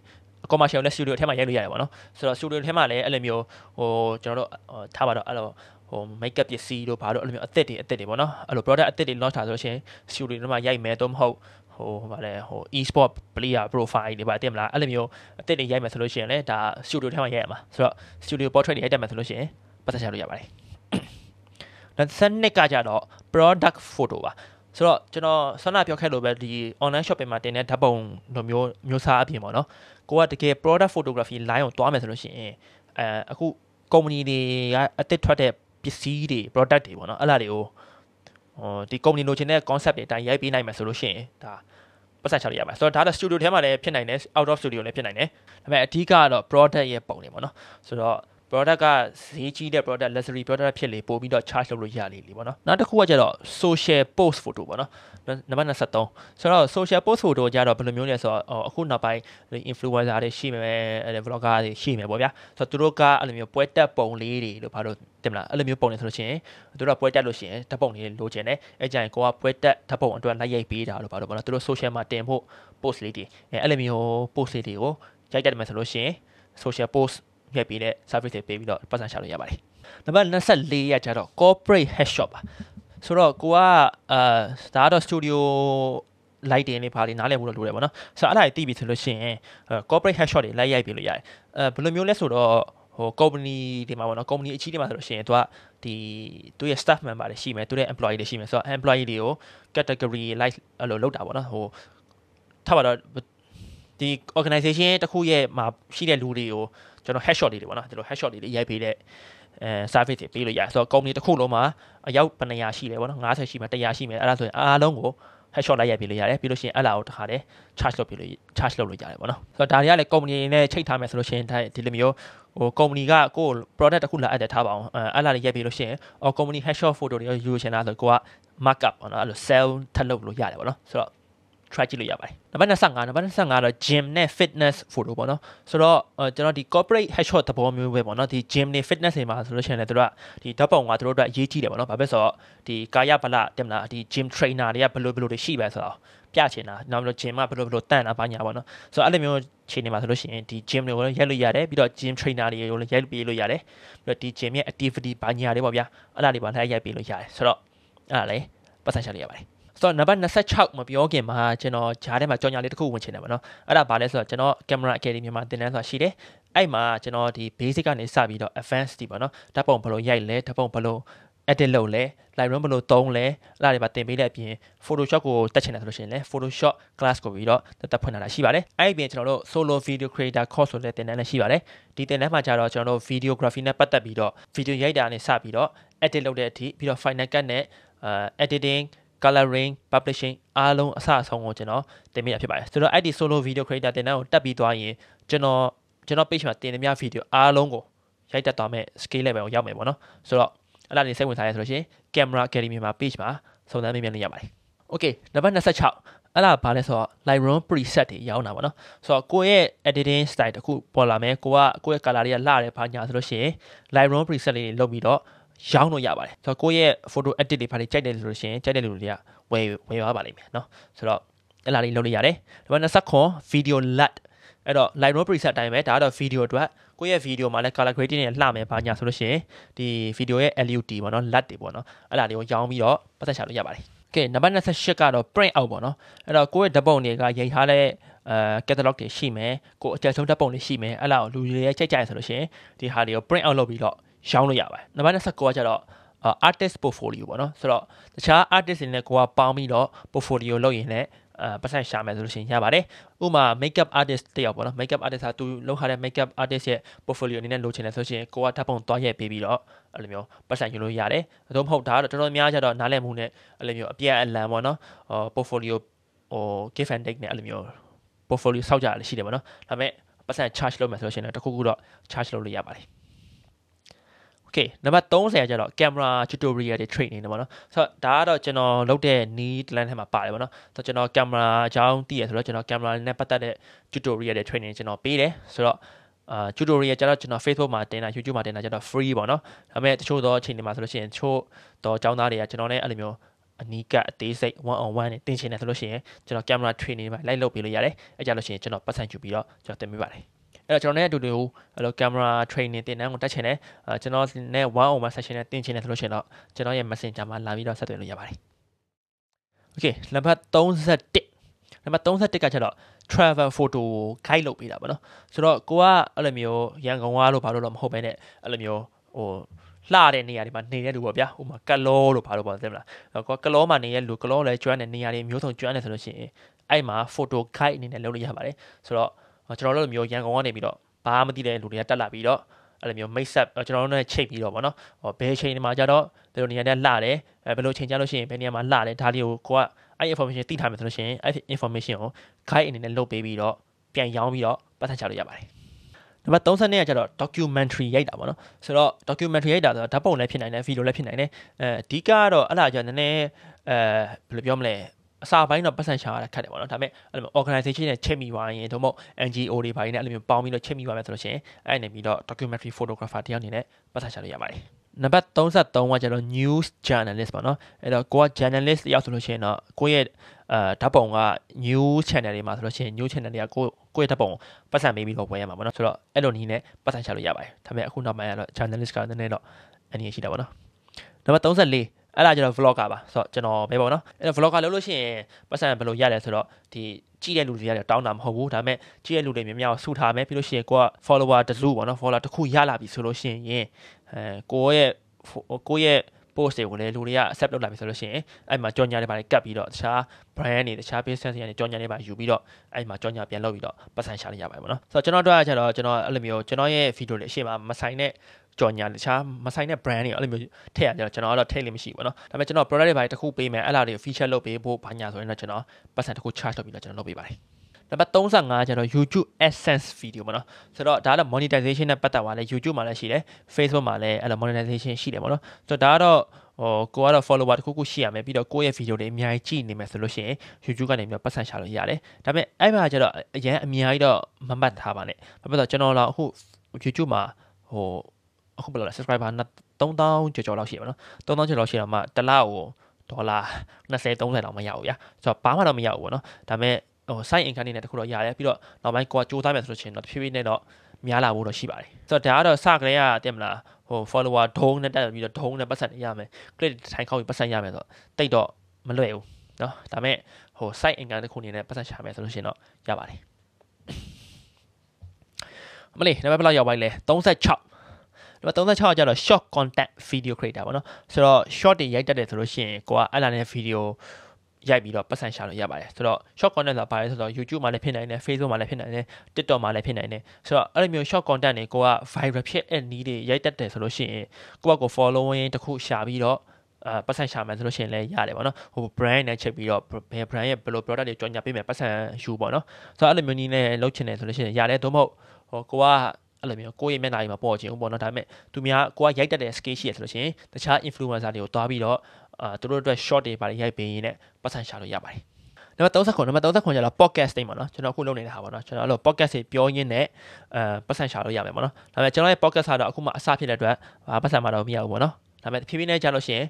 commercial နဲ့ studio အထက်မှာရိုက်လို့ရတယ်ပေါ့နော်ဆိုတော့ studio ထဲမှာလည်းအဲ့လိုမျိုးဟိုကျွန်တော်တို့ထားပါတော့အဲ့လိုဟို makeup ပစ္စည်းတို့ဘာတို့အဲ့လိုမျိုးအသစ်တွေအသစ်တွေပေါ့နော်အဲ့လို product အသစ်တွေ launch တာဆိုလို့ရှိရင် studio ထဲမှာရိုက်မယ်တော့မဟုတ်ဟိုဗာလဲဟို e-sport player profile တွေဗာတင်မလားအဲ့လိုမျိုးအသစ်တွေရိုက်မယ်ဆိုလို့ရှိရင်လည်းဒါ studio ထဲမှာရိုက်ရမှာဆိုတော့ studio portrait တွေရိုက်တတ်မယ်ဆိုလို့ရှိရင်ပတ်သက်ရှာလို့ရပါတယ်နောက်၁၂ကကြတော့ product photo ပါဆိုတော့ကျွန်တော်ဆွမ်းနာပြောခဲ့လို့ပဲဒီ online shopping မှာတင်တဲ့ဓာတ်ပုံလိုမျိုးမျိုးစားအပြင်ပေါ့နော်ကိုကတကယ် product photography line ကိုတွားမယ်ဆိုလို့ရှိရင်အဲအခု company တွေကအသစ်ထွက်တဲ့ပစ္စည်းတွေ product တွေပေါ့နော်အဲ့လားတွေကိုဟိုဒီ company လိုချင်တဲ့ concept တွေအတိုင်းရိုက်ပေးနိုင်မယ်ဆိုလို့ရှိရင်ဒါပတ်ဆက်ချလို့ရပါတယ်ဆိုတော့ဒါတော့ studio ထဲမှာလည်းဖြစ်နိုင်တယ် out of studio လည်းဖြစ်နိုင်တယ်ဒါပေမဲ့အဓိကကတော့ product ရဲ့ပုံတွေပေါ့နော်ဆိုတော့ product ကဈေးကြီးတဲ့ product luxury product ဖြစ်လေပို့ပြီးတော့ charge လုပ်လို့ရလေလေပေါ့နော်နောက်တစ်ခုကကျတော့ social post photo ပေါ့နော်နံပါတ်23ဆိုတော့ social post photo ကြတော့ဘယ်လိုမျိုးလဲဆိုတော့အခုနောက်ပိုင်း influencer တွေရှိမယ်အဲ vlogger တွေရှိမယ်ပေါ့ဗျာဆိုတော့သူတို့ကအဲ့လိုမျိုးပွဲတက်ပုံလေးတွေလို့ဘာလို့တင်မလားအဲ့လိုမျိုးပုံနေဆိုလို့ရှိရင်သူတို့ကပွဲတက်လို့ရှိရင်ဓာတ်ပုံလေးလိုချင်တယ်အဲကြရင်ကိုကပွဲတက်ဓာတ်ပုံအတွက်လိုက်ရိုက်ပေးတာလို့ဘာလို့ပေါ့နော်သူတို့ social မှာတင်ဖို့ post လေးတွေအဲအဲ့လိုမျိုး post လေးတွေကိုရိုက်တက်တယ်မယ်ဆိုလို့ရှိရင် social post ရက်ပေးတဲ့ service တွေပေးပြီးတော့ပတ်စံရှာလို့ရပါတယ်နံပါတ်24ရက်ကျတော့ corporate headshot ပါဆိုတော့ကိုကအာဒါကတော့ studio light တွေနဲ့ပါလေနားလည်ဖို့တော့လိုတယ်ပေါ့နော်ဆိုတော့အဲ့ဒါတွေသိပြီဆိုလို့ရှိရင် corporate headshot တွေလိုက်ရိုက်ပြလို့ရတယ်အဲဘယ်လိုမျိုးလဲဆိုတော့ဟို company တွေမှာပေါ့နော် company အကြီးတွေမှာဆိုလို့ရှိရင်သူကဒီသူရဲ့ staff member တွေရှိမယ်သူရဲ့ employee တွေရှိမယ်ဆိုတော့ employee တွေကို category like အဲ့လိုလောက်တာပေါ့နော်ဟိုထပ်ပါတော့ဒီ organization တစ်ခုရဲ့မှာရှိတဲ့လူတွေကိုကျွန်တော် headshot လေးတွေပေါ့နော်ကျွန်တော် headshot လေးတွေရိုက်ပေးတဲ့အဲ service တွေပေးလို့ရတယ်ဆိုတော့ company တစ်ခုလုံးမှာအယောက်ဘယ်နှရာရှိလဲပေါ့နော်50ရှိမှ100ရှိမှအဲ့ဒါဆိုရင်အားလုံးကို headshot လိုက်ရိုက်ပေးလို့ရတယ်ပြီးလို့ရှိရင်အဲ့လာကိုတခါတည်း charge လုပ်ပေးလို့ charge လုပ်လို့ရတယ်ပေါ့နော်ဆိုတော့ဒါတွေကလည်း company နဲ့ချိတ်ထားမယ်ဆိုလို့ရှိရင်ဒီလိုမျိုးဟို company ကကို product တစ်ခုလာအပ်တယ်ထားပါအောင်အဲ့လာတွေရိုက်ပေးလို့ရှိရင် or company headshot photo တွေရောယူချင်တာဆိုကိုက markup ပေါ့နော်အဲ့လို sell ထပ်လုပ်လို့ရတယ်ပေါ့နော်ဆိုတော့ try ကြည့်လို့ရပါတယ်နံပါတ်25နံပါတ်25တော့ gym နဲ့ fitness photo ပေါ့နော်ဆိုတော့ကျွန်တော်ဒီ corporate headshot သဘောမျိုးပဲပေါ့နော်ဒီ gym နဲ့ fitness တွေမှာဆိုလို့ရှိရင်လည်းတို့ကဒီဓာတ်ပုံကတို့အတွက်အရေးကြီးတယ်ပေါ့နော်ဘာဖြစ်ဆိုတော့ဒီကာယဗလတင်မလားဒီ gym trainer တွေကဘယ်လိုဘယ်လိုတွေရှိပါဆိုတော့ပြချင်တာနောက်ပြီးတော့ gym ကဘယ်လိုဘယ်လိုတန့်တာဘာညာပေါ့နော်ဆိုတော့အဲ့လိုမျိုးခြေနေမှာဆိုလို့ရှိရင်ဒီ gym တွေကိုလည်းရိုက်လို့ရတယ်ပြီးတော့ gym trainer တွေကိုလည်းရိုက်ပေးလို့ရတယ်ပြီးတော့ဒီ gym ရဲ့ activity ဘာညာတွေပေါ့ဗျာအဲ့ဒါတွေပါလည်းရိုက်ပေးလို့ရတယ်ဆိုတော့အဲ့ဒါလည်းပတ်စံချလို့ရပါတယ်ဆိုတော့နံပါတ်26မပြောခင်မှာကျွန်တော်ဂျားထဲမှာကြော်ညာလေးတစ်ခုဝင်ချင်တယ်ပေါ့နော်အဲ့ဒါဘာလဲဆိုတော့ကျွန်တော် Camera Academy မြန်မာသင်တန်းဆိုတာရှိတယ်အဲ့မှာကျွန်တော်ဒီ basic ကနေစပြီးတော့ advanced ဒီပေါ့နော်ဓာတ်ပုံဘယ်လိုရိုက်လဲဓာတ်ပုံဘယ်လို edit လုပ်လဲ Lightroom ဘယ်လိုသုံးလဲအဲ့ဒါတွေပါသင်ပေးတဲ့အပြင် Photoshop ကိုတက်ချင်တယ်ဆိုလို့ရှိရင်လည်း Photoshop class ကိုပြီးတော့တက်တက်ဖွင့်လာတာရှိပါတယ်အဲ့ဒီပြင်ကျွန်တော်တို့ solo video creator course ဆိုတဲ့သင်တန်းလည်းရှိပါတယ်ဒီသင်တန်းမှာကျတော့ကျွန်တော်တို့ videography နဲ့ပတ်သက်ပြီးတော့ video ရိုက်တာနဲ့စပြီးတော့ edit လုပ်တဲ့အထိပြီးတော့ final cut နဲ့ editing coloring publishing အားလုံးအစအဆုံးကိုကျွန်တော်တင်ပြရဖြစ်ပါတယ်ဆိုတော့အဲ့ဒီ solo video creator တင်တဲ့ကိုတက်ပြီးသွားရင်ကျွန်တော်ကျွန်တော် page မှာတင်တဲ့များ video အားလုံးကိုရိုက်တက်သွားမဲ့ scale level ကိုရောက်မယ်ပေါ့နော်ဆိုတော့အဲ့ဒါနေစိတ်ဝင်စားရဲဆိုလို့ရှိရင် camera academy မှာ page မှာစုံစမ်းမေးမြန်းလို့ရပါတယ် okay နံပါတ်26အဲ့ဒါဘာလဲဆိုတော့ Lightroom preset တွေရောင်းတာပေါ့နော်ဆိုတော့ကိုယ့်ရဲ့ editing style တခုပေါ်လာမယ်ကိုကကိုယ့်ရဲ့ color တွေကလှတယ်ဘာညာဆိုလို့ရှိရင် Lightroom preset လေးတွေလုပ်ပြီးတော့ရောင်းတော့ရပါတယ်ဆိုတော့ကိုယ့်ရဲ့ photo edit တွေဖာတွေကြိုက်တယ်ဆိုလို့ရှိရင်ကြိုက်တဲ့လူတွေကဝယ်ဝယ်ရပါလိမ့်မယ်เนาะဆိုတော့အဲ့လားလေးလုပ်လို့ရတယ်ဒီမှာ29 video lat အဲ့တော့ Lightroom preset အတိုင်းပဲဒါကတော့ video အတွက်ကိုယ့်ရဲ့ video မှာလည်း color grading နဲ့လှမယ်ဘာညာဆိုလို့ရှိရင်ဒီ video ရဲ့ LUT ပေါ့နော် lat တွေပေါ့နော်အဲ့လားလေးကိုရောင်းပြီးတော့ပတ်သက်ချလို့ရပါတယ်ကဲနံပါတ်28ကတော့ print out ပေါ့နော်အဲ့တော့ကိုယ့်ရဲ့ဓာတ်ပုံတွေကရိုက်ထားတဲ့အဲ catalog တွေရှိမယ်ကိုယ်အကြံဆုံးဓာတ်ပုံတွေရှိမယ်အဲ့လားကိုလူတွေရဲ့ကြိုက်ကြရဆိုလို့ရှိရင်ဒီဟာတွေကို print out လုပ်ပြီးတော့ရောင်းလို့ရပါတယ်နံပါတ်29ကကျတော့ artist portfolio ပေါ့နော်ဆိုတော့တခြား artist တွေနဲ့ကိုကပေါင်းပြီးတော့ portfolio လုပ်ရင်လည်းအဲပတ်ဆိုင်ရှာမယ်ဆိုလို့ရှိရင်ရပါတယ်ဥပမာ makeup artist တယောက်ပေါ့နော် makeup artist ဟာသူလုပ်ထားတဲ့ makeup artist ရဲ့ portfolio အနေနဲ့လိုချင်တယ်ဆိုရှင်ကိုကဓာတ်ပုံတွားရိုက်ပေးပြီးတော့အဲ့လိုမျိုးပတ်ဆိုင်ယူလို့ရတယ်အတော့မဟုတ်ဒါကတော့တော်တော်များများကျတော့နားလည်မှုနဲ့အဲ့လိုမျိုးအပြည့်အလံပေါ့နော်ဟို portfolio ဟို give and take နဲ့အဲ့လိုမျိုး portfolio စောက်ကြရရှိတယ်ပေါ့နော်ဒါပေမဲ့ပတ်ဆိုင် charge လုပ်မယ်ဆိုလို့ရှိရင်တော့တစ်ခုခုတော့ charge လုပ်လို့ရပါတယ် okay နံပါတ်30ကျတော့ camera tutorial တွေ train နေတယ်ပေါ့နော်ဆိုတော့ဒါကတော့ကျွန်တော်လုပ်တဲ့ knee တလန်းထဲမှာပါတယ်ပေါ့နော်ဆိုတော့ကျွန်တော် camera အကြောင်းသိရဆိုတော့ကျွန်တော် camera နဲ့ပတ်သက်တဲ့ tutorial တွေ training ကျွန်တော်ပေးတယ်ဆိုတော့အာ tutorial ကျတော့ကျွန်တော် Facebook မှာတင်တာ YouTube မှာတင်တာကျတော့ free ပေါ့နော်ဒါပေမဲ့တချို့သောအချိန်တွေမှာဆိုလို့ရှိရင်တချို့သောအကြောင်းသားတွေကကျွန်တော်နဲ့အဲ့လိုမျိုးအနီးကအသေးစိတ် one on one နဲ့တင်ချင်တယ်ဆိုလို့ရှိရင်ကျွန်တော် camera training မှာလိုက်လုပ်ပေးလို့ရတယ်အဲကြလို့ရှိရင်ကျွန်တော်ပတ်စံချူပြီးတော့ကျွန်တော်တင်ပေးပါတယ်အဲ့တော့ကျွန်တော်နဲ့အတူတူအဲ့လို camera training တင်တန်းကိုတက်ချင်တယ်ကျွန်တော်နဲ့1 on 1 session နဲ့တင်ချင်တယ်ဆိုလို့ရှိရင်တော့ကျွန်တော်ရဲ့ messenger မှာလာပြီးတော့ဆက်သွယ်လို့ရပါတယ် okay နံပါတ်31နံပါတ်31ကကျတော့ travel photo guide လုပ်ပေးတာပေါ့နော်ဆိုတော့ကိုကအဲ့လိုမျိုးရန်ကုန်ကလို့ဘာလို့တော့မဟုတ်ပဲねအဲ့လိုမျိုးဟိုလှတဲ့နေရာတွေမှာနေတဲ့လူပေါ့ဗျာဟိုမှာကလောလို့ဘာလို့ပေါ့သိမလားကိုကလောမှာနေတဲ့လူကလောလည်းကျွမ်းတဲ့နေရာတွေမျိုးစုံကျွမ်းတယ်ဆိုလို့ရှိရင်အဲ့မှာ photo guide အနေနဲ့လုပ်လို့ရပါတယ်ဆိုတော့ကျွန်တော်တို့လိုမျိုးရန်ကုန်ကနေပြီးတော့ဘာမှမသိတဲ့လူတွေကတက်လာပြီးတော့အဲ့လိုမျိုး mix up ကျွန်တော်တို့နဲ့ချိန်ပြီးတော့ဗောနော်ဟောဘယ်ချိန်ဒီမှာကြတော့ဘယ်လိုနေရာနဲ့လှတယ်ဘယ်လိုချိန်ကြလို့ရှိရင်ဘယ်နေရာမှာလှတယ်ဒါလေးကိုကိုကအဲ့ information သိထားမယ်ဆိုလို့ရှိရင်အဲ့ information ကို guide အနေနဲ့လုပ်ပေးပြီးတော့ပြန်ရောင်းပြီးတော့ပတ်သက်ချလို့ရပါတယ်နံပါတ်30နဲ့ကကျတော့ documentary ရိုက်တာပေါ့နော်ဆိုတော့ documentary ရိုက်တာဆိုတော့ဓာတ်ပုံလည်းဖြစ်နိုင်တယ်ဗီဒီယိုလည်းဖြစ်နိုင်တယ်အဲအဓိကကတော့အဲ့လာကျတော့နည်းနည်းအဲဘယ်လိုပြောမလဲအစာပိုင်းတော့ပတ်စံရှာရတာခက်တယ်ပေါ့နော်ဒါပေမဲ့အဲ့လို organization နဲ့ချက်မိပါရင်တို့မဟုတ် NGO တွေပါရင်လည်းအဲ့လိုမျိုးပေါင်းပြီးတော့ချက်မိပါမယ်ဆိုလို့ရှိရင်အဲ့နေပြီးတော့ documentary photographer တယောက်အနေနဲ့ပတ်စံရှာလို့ရပါတယ်နံပါတ်33ကကျတော့ news journalist ပေါ့နော်အဲ့တော့ကိုက journalist တယောက်ဆိုလို့ရှိရင်တော့ကိုရဲ့အာဓာတ်ပုံက news channel တွေမှာဆိုလို့ရှိရင် news channel တွေကကိုကိုရဲ့ဓာတ်ပုံပတ်စံပေးပြီးတော့ဝယ်ရမှာပေါ့နော်ဆိုတော့အဲ့လိုနည်းနဲ့ပတ်စံရှာလို့ရပါတယ်ဒါပေမဲ့အခုနောက်ပိုင်းကတော့ journalist ကလည်းနည်းနည်းတော့အနေရှိတာပေါ့နော်နံပါတ်34အဲ့ဒါကျွန်တော် vlogger ပါဆိုတော့ကျွန်တော်ပဲပေါ့နော်အဲ့တော့ vlogger လုပ်လို့ရှိရင်ပတ်စံဘယ်လိုရလဲဆိုတော့ဒီကြည့်တဲ့လူတွေကတောင်းတာမဟုတ်ဘူးဒါပေမဲ့ကြည့်တဲ့လူတွေများများဆုထားမယ်ပြီးလို့ရှိရင်ကိုက follower တလူပေါ့နော် follower တစ်ခုရလာပြီဆိုလို့ရှိရင်အဲကိုရဲ့ကိုရဲ့ post တွေကိုလည်းလူတွေက accept လုပ်လာပြီဆိုလို့ရှိရင်အဲ့မှာကြော်ညာတွေပါလေကတ်ပြီးတော့တခြား brand တွေတခြား business တွေနဲ့ကြော်ညာတွေပါယူပြီးတော့အဲ့မှာကြော်ညာပြန်လုပ်ပြီးတော့ပတ်စံရှာနေရပါတယ်ပေါ့နော်ဆိုတော့ကျွန်တော်တို့ကကျတော့ကျွန်တော်အဲ့လိုမျိုးကျွန်တော်ရဲ့ video တွေအရှိမမဆိုင်တဲ့ကြော်ညာတခြားမဆိုင်တဲ့ brand တွေအဲ့လိုမျိုးထည့်ရကြတော့ကျွန်တော်ကတော့ထည့်လို့မရှိဘူးเนาะဒါပေမဲ့ကျွန်တော် product တွေဘာတွေတစ်ခုပေးမယ်အဲ့လားတွေ feature လုပ်ပေးဖို့ဘာညာဆိုရင်တော့ကျွန်တော်ပတ်စံတစ်ခု charge လုပ်ပြီးတော့ကျွန်တော်လုပ်ပေးပါတယ်နံပါတ်35ကျတော့ YouTube AdSense video ပေါ့နော်ဆိုတော့ဒါကတော့ monetization နဲ့ပတ်သက်ပါလဲ YouTube မှာလည်းရှိတယ် Facebook မှာလည်းအဲ့လို monetization ရှိတယ်ပေါ့နော်ဆိုတော့ဒါကတော့ဟိုကိုကတော့ follower တခုခုရှိရမယ်ပြီးတော့ကိုယ့်ရဲ့ video တွေအများကြီးကြည့်နေမယ်ဆိုလို့ရှိရင် YouTube ကနေပြီးတော့ပတ်စံရှာလို့ရတယ်ဒါပေမဲ့အဲ့မှာကျတော့အရင်အများကြီးတော့မမှတ်ထားပါနဲ့ဘာဖြစ်လို့ကျွန်တော်တော့အခု YouTube မှာဟိုအခုဘယ်လိုလဲ subscriber 3000ကျော်ကျော်လောက်ရှိရပါတော့3000ကျော်လောက်ရှိတော့မှတစ်လကိုဒေါ်လာ20 30လောက်မရဘူးဗျာဆိုတော့ဘာမှတော့မရဘူးဗောနော်ဒါပေမဲ့ဟို site income တွေနဲ့တခုတော့ရတယ်ပြီးတော့နောက်ပိုင်းကိုကစူးစမ်းမယ်ဆိုလို့ရှိရင်တော့ဖြည်းဖြည်းနဲ့တော့များလာဖို့တော့ရှိပါတယ်ဆိုတော့ဒါကတော့စကလေးကတင်မလားဟို follower ဒုံးနဲ့တက်ပြီးတော့ဒုံးနဲ့ပတ်စံရမယ် click ထိုင်ခေါက်ပြီးပတ်စံရမယ်ဆိုတော့တိတ်တော့မလွယ်ဘူးเนาะဒါပေမဲ့ဟို site income တခုအနေနဲ့ပတ်စံရှာမယ်ဆိုလို့ရှိရင်တော့ရပါတယ်မလေးနံပါတ်ဘယ်လောက်ရောက်ပါလဲ36နံပါတ်36ကျတော့ short content video creator ပေါ့နော်ဆိုတော့ short တွေရိုက်တတ်တယ်ဆိုလို့ရှိရင်ကိုကအဲ့လာတဲ့ video ရိုက်ပြီးတော့ပတ်စံရှာလို့ရပါတယ်ဆိုတော့ short content ဆိုတာဘာလဲဆိုတော့ YouTube မှာလည်းဖြစ်နိုင်တယ် Facebook မှာလည်းဖြစ်နိုင်တယ် TikTok မှာလည်းဖြစ်နိုင်တယ်ဆိုတော့အဲ့လိုမျိုး short content တွေကိုက viral ဖြစ်တဲ့နည်းတွေရိုက်တတ်တယ်ဆိုလို့ရှိရင်ကိုကကို following တစ်ခုရှာပြီးတော့အာပတ်စံရှာမယ်ဆိုလို့ရှိရင်လည်းရတယ်ပေါ့နော်ဟို brand နဲ့ချက်ပြီးတော့ဘယ် brand ရဲ့ဘယ်လို product တွေကြော်ညာပေးမယ်ပတ်စံယူပေါ့နော်ဆိုတော့အဲ့လိုမျိုးနည်းနဲ့လုပ်ချင်တယ်ဆိုလို့ရှိရင်ရတယ်သို့မဟုတ်ဟိုကိုကအဲ့လိုမျိုးကိုယ့်ရဲ့မျက်နှာကြီးမှာပေါ်ချင်ဦးပေါ့နော်ဒါပေမဲ့သူများကိုကရိုက်တက်တဲ့ skill ရှိရဆိုလို့ရှိရင်တခြား influencer တွေကိုတွားပြီးတော့အာသူတို့အတွက် short တွေပါတယ်ရိုက်ပေးရင်းနဲ့ပတ်စံရှာလို့ရပါတယ်နံပါတ်39နံပါတ်39ကျတော့ podcast တိမ်ပါနော်ကျွန်တော်အခုလုပ်နေတဲ့ဟာပါနော်ကျွန်တော်အဲ့လို podcast တွေပြောရင်းနဲ့အဲပတ်စံရှာလို့ရမယ်ပေါ့နော်ဒါပေမဲ့ကျွန်တော်ရဲ့ podcast ကတော့အခုမှအစဖြစ်တဲ့အတွက်ပတ်စံမှာတော့မရဘူးပေါ့နော်ဒါပေမဲ့ဖြည်းဖြည်းနဲ့ကြာလို့ရှိရင်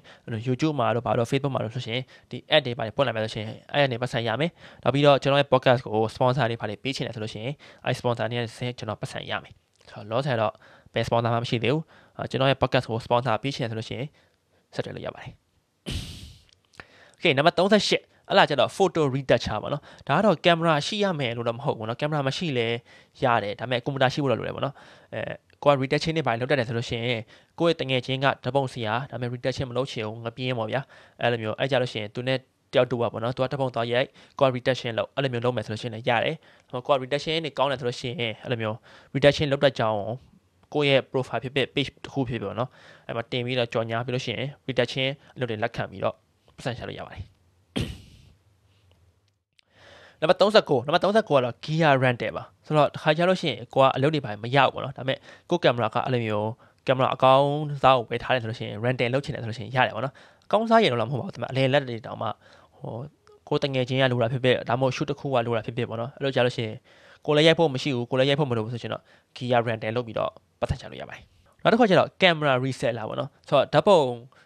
YouTube မှာတော့ဘာလို့ Facebook မှာတော့ဆိုရှင်ဒီ ad တွေပါတယ်ပွင့်လာမယ်ဆိုရှင်အဲ့ရနေပတ်စံရမယ်နောက်ပြီးတော့ကျွန်တော်ရဲ့ podcast ကို sponsor တွေပါတယ်ပေးချင်တယ်ဆိုလို့ရှိရင်အဲ့ sponsor တွေနဲ့ကျွန်တော်ပတ်စံရမယ်လောဆယ်တော့ဘယ် sponsor မှမရှိသေးဘူးကျွန်တော်ရဲ့ podcast ကို sponsor ပေးချင်တယ်ဆိုလို့ရှိရင်ဆက်တယ်လို့ရပါတယ် Okay နံပါတ်38အဲ့လာကျတော့ photo retoucher ပါနော်ဒါကတော့ကင်မရာရှိရမယ်လို့တော့မဟုတ်ဘူးเนาะကင်မရာမရှိလဲရတယ်ဒါပေမဲ့ကွန်ပျူတာရှိဖို့တော့လိုတယ်ပေါ့နော်အဲကိုက retouching နဲ့ဘာလုပ်တတ်တယ်ဆိုလို့ရှိရင်ကိုယ့်ရဲ့တငယ်ချင်းကဓပုံဆရာဒါပေမဲ့ retouching မလုပ်ချင်ဘူးငပြင်းပေါ့ဗျာအဲ့လိုမျိုးအဲ့ကြလို့ရှိရင်သူနဲ့တယောက်တူပါပေါ့နော်သူကတစ်ပုံသွားရိုက် quad reduction လောက်အဲ့လိုမျိုးလုပ်မယ်ဆိုလို့ရှိရင်လည်းရတယ်ဟို quad reduction နေကောင်းတယ်ဆိုလို့ရှိရင်အဲ့လိုမျိုး reduction လောက်တတ်ကြအောင်ကိုယ့်ရဲ့ profile ဖြစ်ဖြစ် page တစ်ခုဖြစ်ဖြစ်ပေါ့နော်အဲ့မှာတင်ပြီးတော့ကြော်ညာပြီးလို့ရှိရင် reduction အလုပ်တွေလက်ခံပြီးတော့ပတ်စံချလို့ရပါတယ်နံပါတ်39နံပါတ်39ကတော့ gear rental ပါဆိုတော့တစ်ခါကြလို့ရှိရင်ကိုကအလုပ်တွေပိုင်းမရောက်ဘူးเนาะဒါပေမဲ့ကိုကင်မရာကအဲ့လိုမျိုးကင်မရာအကောင့်စားကိုဝယ်ထားတယ်ဆိုလို့ရှိရင် rental လုပ်ချင်တယ်ဆိုလို့ရှိရင်ရတယ်ပေါ့နော်အကောင့်စားရင်တော့မဟုတ်ပါဘူးဒါပေမဲ့အလဲလက်တွေတောင်မှဟိုကိုတငယ်ချင်းကလိုတာဖြစ်ဖြစ်ဒါမှမဟုတ် shoot တစ်ခုကလိုတာဖြစ်ဖြစ်ပေါ့နော်အဲ့လိုကြာလို့ရှိရင်ကိုလည်းရိုက်ဖို့မရှိဘူးကိုလည်းရိုက်ဖို့မလိုဘူးဆိုရင်တော့ gear render လုပ်ပြီးတော့ပတ်သက်ချလို့ရပါတယ်နောက်တစ်ခါကျတော့ camera reset လာပေါ့နော်ဆိုတော့ဓာတ်ပုံ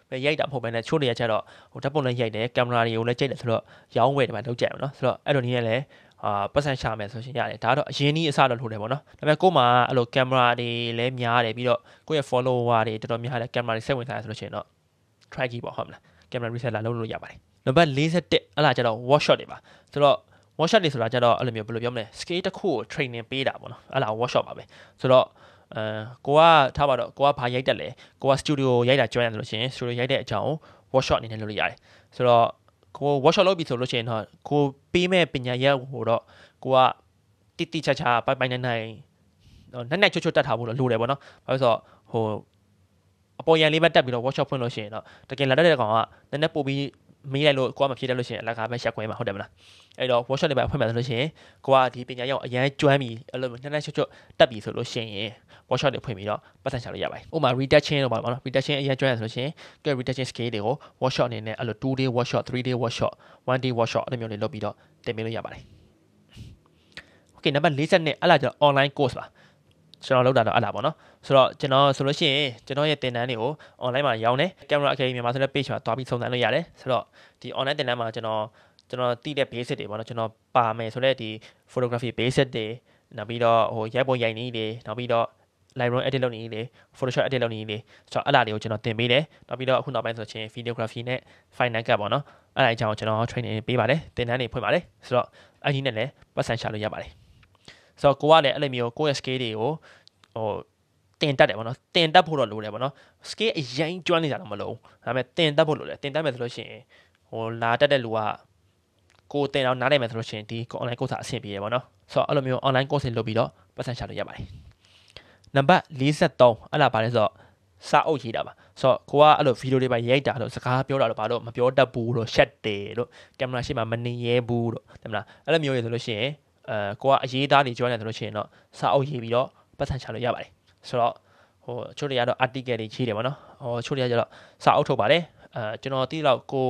ပဲရိုက်တာမဟုတ်ဘဲနဲ့ချို့နေရကျတော့ဟိုဓာတ်ပုံလည်းရိုက်တယ်ကင်မရာတွေကိုလည်းကြိတ်တယ်ဆိုတော့ရောင်းဝယ်တယ်မှာလောက်ကြရအောင်နော်ဆိုတော့အဲ့လိုနည်းနဲ့လည်းအာပတ်စံရှာမယ်ဆိုရှင်ရတယ်ဒါတော့အရင်နည်းအစတော့လိုတယ်ပေါ့နော်ဒါပေမဲ့ကို့မှာအဲ့လိုကင်မရာတွေလည်းများတယ်ပြီးတော့ကိုယ့်ရဲ့ follower တွေတော်တော်များတယ်ကင်မရာတွေစိတ်ဝင်စားတယ်ဆိုလို့ရှိရင်တော့ try ကြည့်ပေါ့ဟုတ်မလားကင်မရာ reset လာလုပ်လို့ရပါတယ်နံပါတ်41အဲ့ဒါကျတော့ workshop တွေပါဆိုတော့ workshop တွေဆိုတာကျတော့အဲ့လိုမျိုးဘယ်လိုပြောမလဲ skill တစ်ခုကို training ပေးတာပေါ့နော်အဲ့ဒါ workshop ပါပဲဆိုတော့အဲကိုကထားပါတော့ကိုကဘာရိုက်တက်လဲကိုက studio ရိုက်တာကျွမ်းတယ်လို့ရှင် studio ရိုက်တဲ့အကြောင်း workshop အနေနဲ့လုပ်လို့ရတယ်ဆိုတော့ကို workshop လုပ်ပြီဆိုလို့ရှင်တော့ကိုပေးမဲ့ပညာရက်ဟိုတော့ကိုကတိတိချာချာပိုင်ပိုင်နိုင်နိုင်နက်နက်ချွတ်ချွတ်တက်ထားဖို့လိုတယ်ပေါ့နော်ဘာလို့ဆိုတော့ဟိုအပေါ်ရန်လေးပဲတက်ပြီးတော့ workshop ဖွင့်လို့ရှိရင်တော့တကယ်လာတတ်တဲ့ကောင်ကနည်းနည်းပို့ပြီးမေးလိုက်လို့ကိုကမဖြေတတ်လို့ရှိရင်အလကားပဲရှက်ခွဲမှာဟုတ်တယ်မလားအဲ့တော့ workshop တွေပဲအဖွဲ့မှာဆိုလို့ရှိရင်ကိုကဒီပညာရောက်အရန်ကျွမ်းပြီအဲ့လိုနှစ်နှစ်ချွတ်ချွတ်တက်ပြီဆိုလို့ရှိရင် workshop တွေဖွင့်ပြီးတော့ပတ်သက်ချလို့ရပါတယ်ဥပမာ reduction လို့ပါပါနော် reduction အရန်ကျွမ်းရဆိုလို့ရှိရင်ကို reduction scale တွေကို workshop အနေနဲ့အဲ့လို2 day workshop 3 day workshop 1 day workshop အဲ့လိုမျိုးတွေလုပ်ပြီးတော့တင်ပေးလို့ရပါတယ် okay နံပါတ်40နဲ့အဲ့လာကျတော့ online course ပါကျွန်တော်လောက်တာတော့အဲ့ဒါပေါ့နော်ဆိုတော့ကျွန်တော်ဆိုလို့ရှိရင်ကျွန်တော်ရဲ့တင်တန်းတွေကို online မှာရောင်းတယ် Camera Academy မြန်မာဆိုတဲ့ page မှာသွားပြီးစုံစမ်းလို့ရတယ်ဆိုတော့ဒီ online တင်တန်းမှာကျွန်တော်ကျွန်တော်တိတဲ့ basic တွေပေါ့နော်ကျွန်တော်ပါမယ်ဆိုတော့ဒီ photography basic တွေနောက်ပြီးတော့ဟိုရိုက်ပုံရိုက်နည်းတွေနောက်ပြီးတော့ Lightroom edit လုပ်နေရေးလေ Photoshop edit လုပ်နေရေးလေဆိုတော့အဲ့ဒါတွေကိုကျွန်တော်တင်ပေးတယ်နောက်ပြီးတော့အခုနောက်ပိုင်းဆိုချင်း videography နဲ့ final cut ပေါ့နော်အဲ့ဒါအကြောင်းကျွန်တော် training ပေးပါတယ်တင်တန်းတွေဖွင့်ပါတယ်ဆိုတော့အဲ့ဒီနဲ့လည်းပတ်စံရှာလို့ရပါတယ်ဆိုတော့ကိုကလည်းအဲ့လိုမျိုးကိုယ့်ရဲ့ scale တွေကိုဟိုတင်တက်တယ်ပေါ့နော်တင်တက်ဖို့တော့လိုတယ်ပေါ့နော် scale အရင်ကျွမ်းနေကြတော့မလို့ဒါပေမဲ့တင်တက်ဖို့လိုတယ်တင်တက်မယ်ဆိုလို့ရှိရင်ဟိုလာတက်တဲ့လူကကိုတင်တော့နားလည်မယ်ဆိုလို့ရှိရင်ဒီ online course အဆင်ပြေတယ်ပေါ့နော်ဆိုတော့အဲ့လိုမျိုး online course လုပ်ပြီးတော့ပတ်စံချလို့ရပါတယ်နံပါတ်43အဲ့ဒါပါလဲဆိုတော့စာအုပ်ရေးတာပါဆိုတော့ကိုကအဲ့လိုဗီဒီယိုတွေပါရိုက်တာလို့စကားပြောတာလို့ဘာလို့မပြောတတ်ဘူးလို့ရှက်တယ်လို့ကင်မရာရှေ့မှာမနေရဘူးလို့တဲ့မလားအဲ့လိုမျိုးတွေဆိုလို့ရှိရင်အဲကိုကအရေးသားတွေကြောနေတယ်လို့ရှိရင်တော့စာအုပ်ရေးပြီးတော့ပတ်စံချလို့ရပါတယ်ဆိုတော့ဟိုချို့တွေကတော့ article တွေရေးတယ်ဗောနော်ဟိုချို့တွေကကျတော့စာအုပ်ထုတ်ပါတယ်အဲကျွန်တော်တိတော့ကို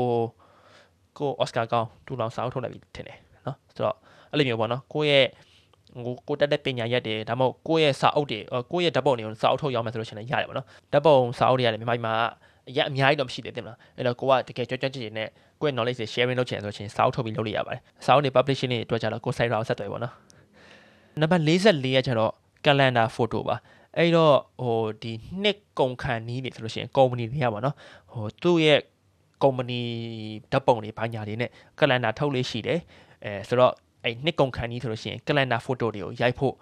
ကို Oscar ကောင်းတူလောင်စာအုပ်ထုတ်လိုက်ပြီထင်တယ်နော်ဆိုတော့အဲ့လိုမျိုးဗောနော်ကိုရဲ့ကိုကိုတက်တဲ့ပညာရက်တွေဒါမှမဟုတ်ကိုယ့်ရဲ့စာအုပ်တွေကိုယ့်ရဲ့ဓာတ်ပုံတွေကိုစာအုပ်ထုတ်ရောက်မယ်ဆိုလို့ရှိရင်လည်းရတယ်ပေါ့နော်ဓာတ်ပုံစာအုပ်တွေကလည်းမြန်မာပြည်မှာအရအများကြီးတော့မရှိသေးတယ်မလားအဲ့တော့ကိုကတကယ်ကြွကြွကြည်ကြည်နဲ့ကိုယ့် knowledge တွေ sharing လုပ်ချင်ဆိုရင်စာအုပ်ထုတ်ပြီးလုပ်လို့ရပါတယ်စာအုပ်တွေ publishing တွေအတွက်ကြတော့ကို site ရောဆက်သွယ်ပါတော့နံပါတ်44ကကျတော့ calendar photo ပါအဲ့တော့ဟိုဒီနှစ်ကုန်ခံနီးနေဆိုလို့ရှိရင် company တွေကပါနော်ဟိုသူ့ရဲ့ company ဓာတ်ပုံတွေဘာညာတွေနဲ့ calendar ထုတ်လေးရှိတယ်အဲဆိုတော့အဲ့နှစ်ကုန်ခံနီးဆိုလို့ရှိရင် calendar photo တွေကိုရိုက်ဖို့